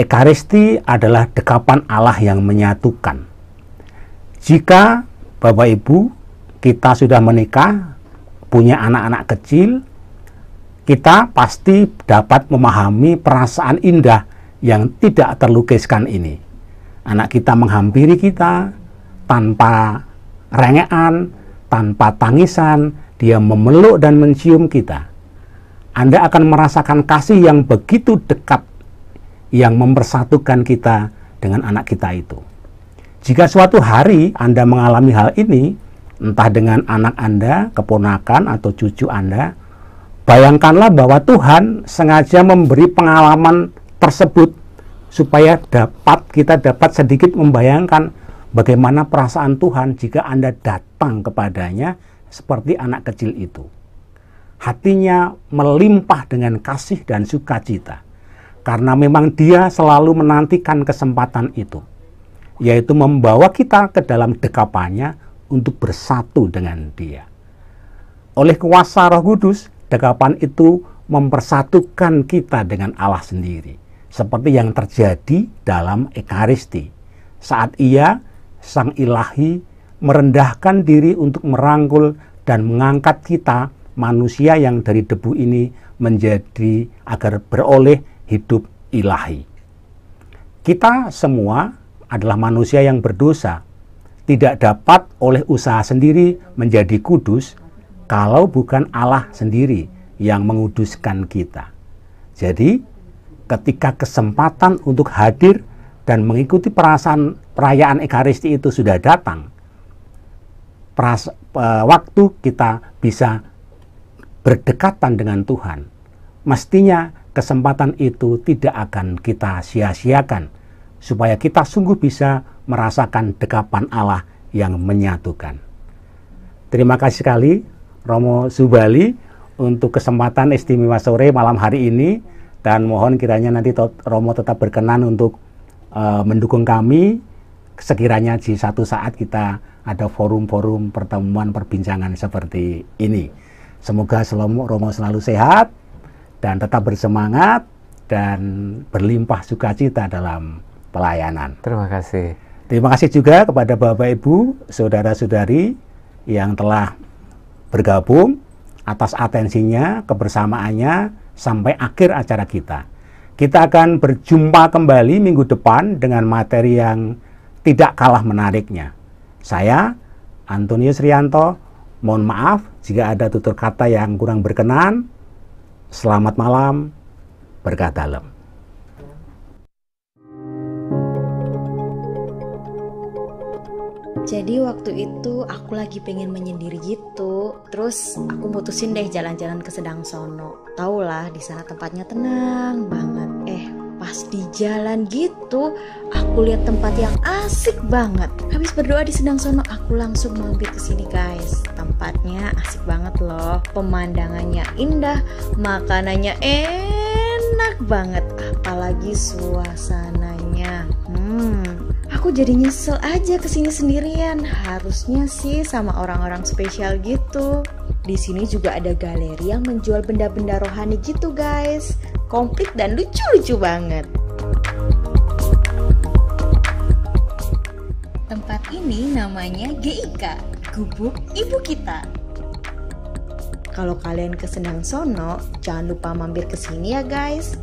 Ekaristi adalah dekapan Allah yang menyatukan. Jika Bapak Ibu kita sudah menikah, punya anak-anak kecil, kita pasti dapat memahami perasaan indah yang tidak terlukiskan ini anak kita menghampiri kita tanpa rengean, tanpa tangisan, dia memeluk dan mencium kita. Anda akan merasakan kasih yang begitu dekat yang mempersatukan kita dengan anak kita itu. Jika suatu hari Anda mengalami hal ini, entah dengan anak Anda, keponakan, atau cucu Anda, bayangkanlah bahwa Tuhan sengaja memberi pengalaman tersebut supaya dapat kita dapat sedikit membayangkan bagaimana perasaan Tuhan jika Anda datang kepadanya seperti anak kecil itu. Hatinya melimpah dengan kasih dan sukacita karena memang dia selalu menantikan kesempatan itu yaitu membawa kita ke dalam dekapannya untuk bersatu dengan dia. Oleh kuasa Roh Kudus, dekapan itu mempersatukan kita dengan Allah sendiri seperti yang terjadi dalam Ekaristi. Saat ia, Sang Ilahi, merendahkan diri untuk merangkul dan mengangkat kita, manusia yang dari debu ini, menjadi agar beroleh hidup ilahi. Kita semua adalah manusia yang berdosa, tidak dapat oleh usaha sendiri menjadi kudus kalau bukan Allah sendiri yang menguduskan kita. Jadi, ketika kesempatan untuk hadir dan mengikuti perasaan perayaan Ekaristi itu sudah datang, peras, waktu kita bisa berdekatan dengan Tuhan, mestinya kesempatan itu tidak akan kita sia-siakan, supaya kita sungguh bisa merasakan dekapan Allah yang menyatukan. Terima kasih sekali Romo Subali untuk kesempatan istimewa sore malam hari ini dan mohon kiranya nanti Romo tetap berkenan untuk uh, mendukung kami sekiranya di satu saat kita ada forum-forum pertemuan perbincangan seperti ini. Semoga selalu Romo selalu sehat dan tetap bersemangat dan berlimpah sukacita dalam pelayanan. Terima kasih. Terima kasih juga kepada Bapak Ibu, saudara-saudari yang telah bergabung atas atensinya, kebersamaannya sampai akhir acara kita. Kita akan berjumpa kembali minggu depan dengan materi yang tidak kalah menariknya. Saya, Antonius Rianto, mohon maaf jika ada tutur kata yang kurang berkenan. Selamat malam, berkat dalam. Jadi waktu itu aku lagi pengen menyendiri gitu. Terus aku mutusin deh jalan-jalan ke Sedang Sono. Tau lah di sana tempatnya tenang banget. Eh pas di jalan gitu aku lihat tempat yang asik banget. Habis berdoa di Sedang Sono aku langsung mampir ke sini guys. Tempatnya asik banget loh. Pemandangannya indah, makanannya enak banget. Apalagi suasananya. Hmm, aku jadi nyesel aja kesini sendirian. Harusnya sih sama orang-orang spesial gitu. Di sini juga ada galeri yang menjual benda-benda rohani gitu guys. Komplit dan lucu-lucu banget. Tempat ini namanya GIK, Gubuk Ibu Kita. Kalau kalian kesenang Sono, jangan lupa mampir ke sini ya guys.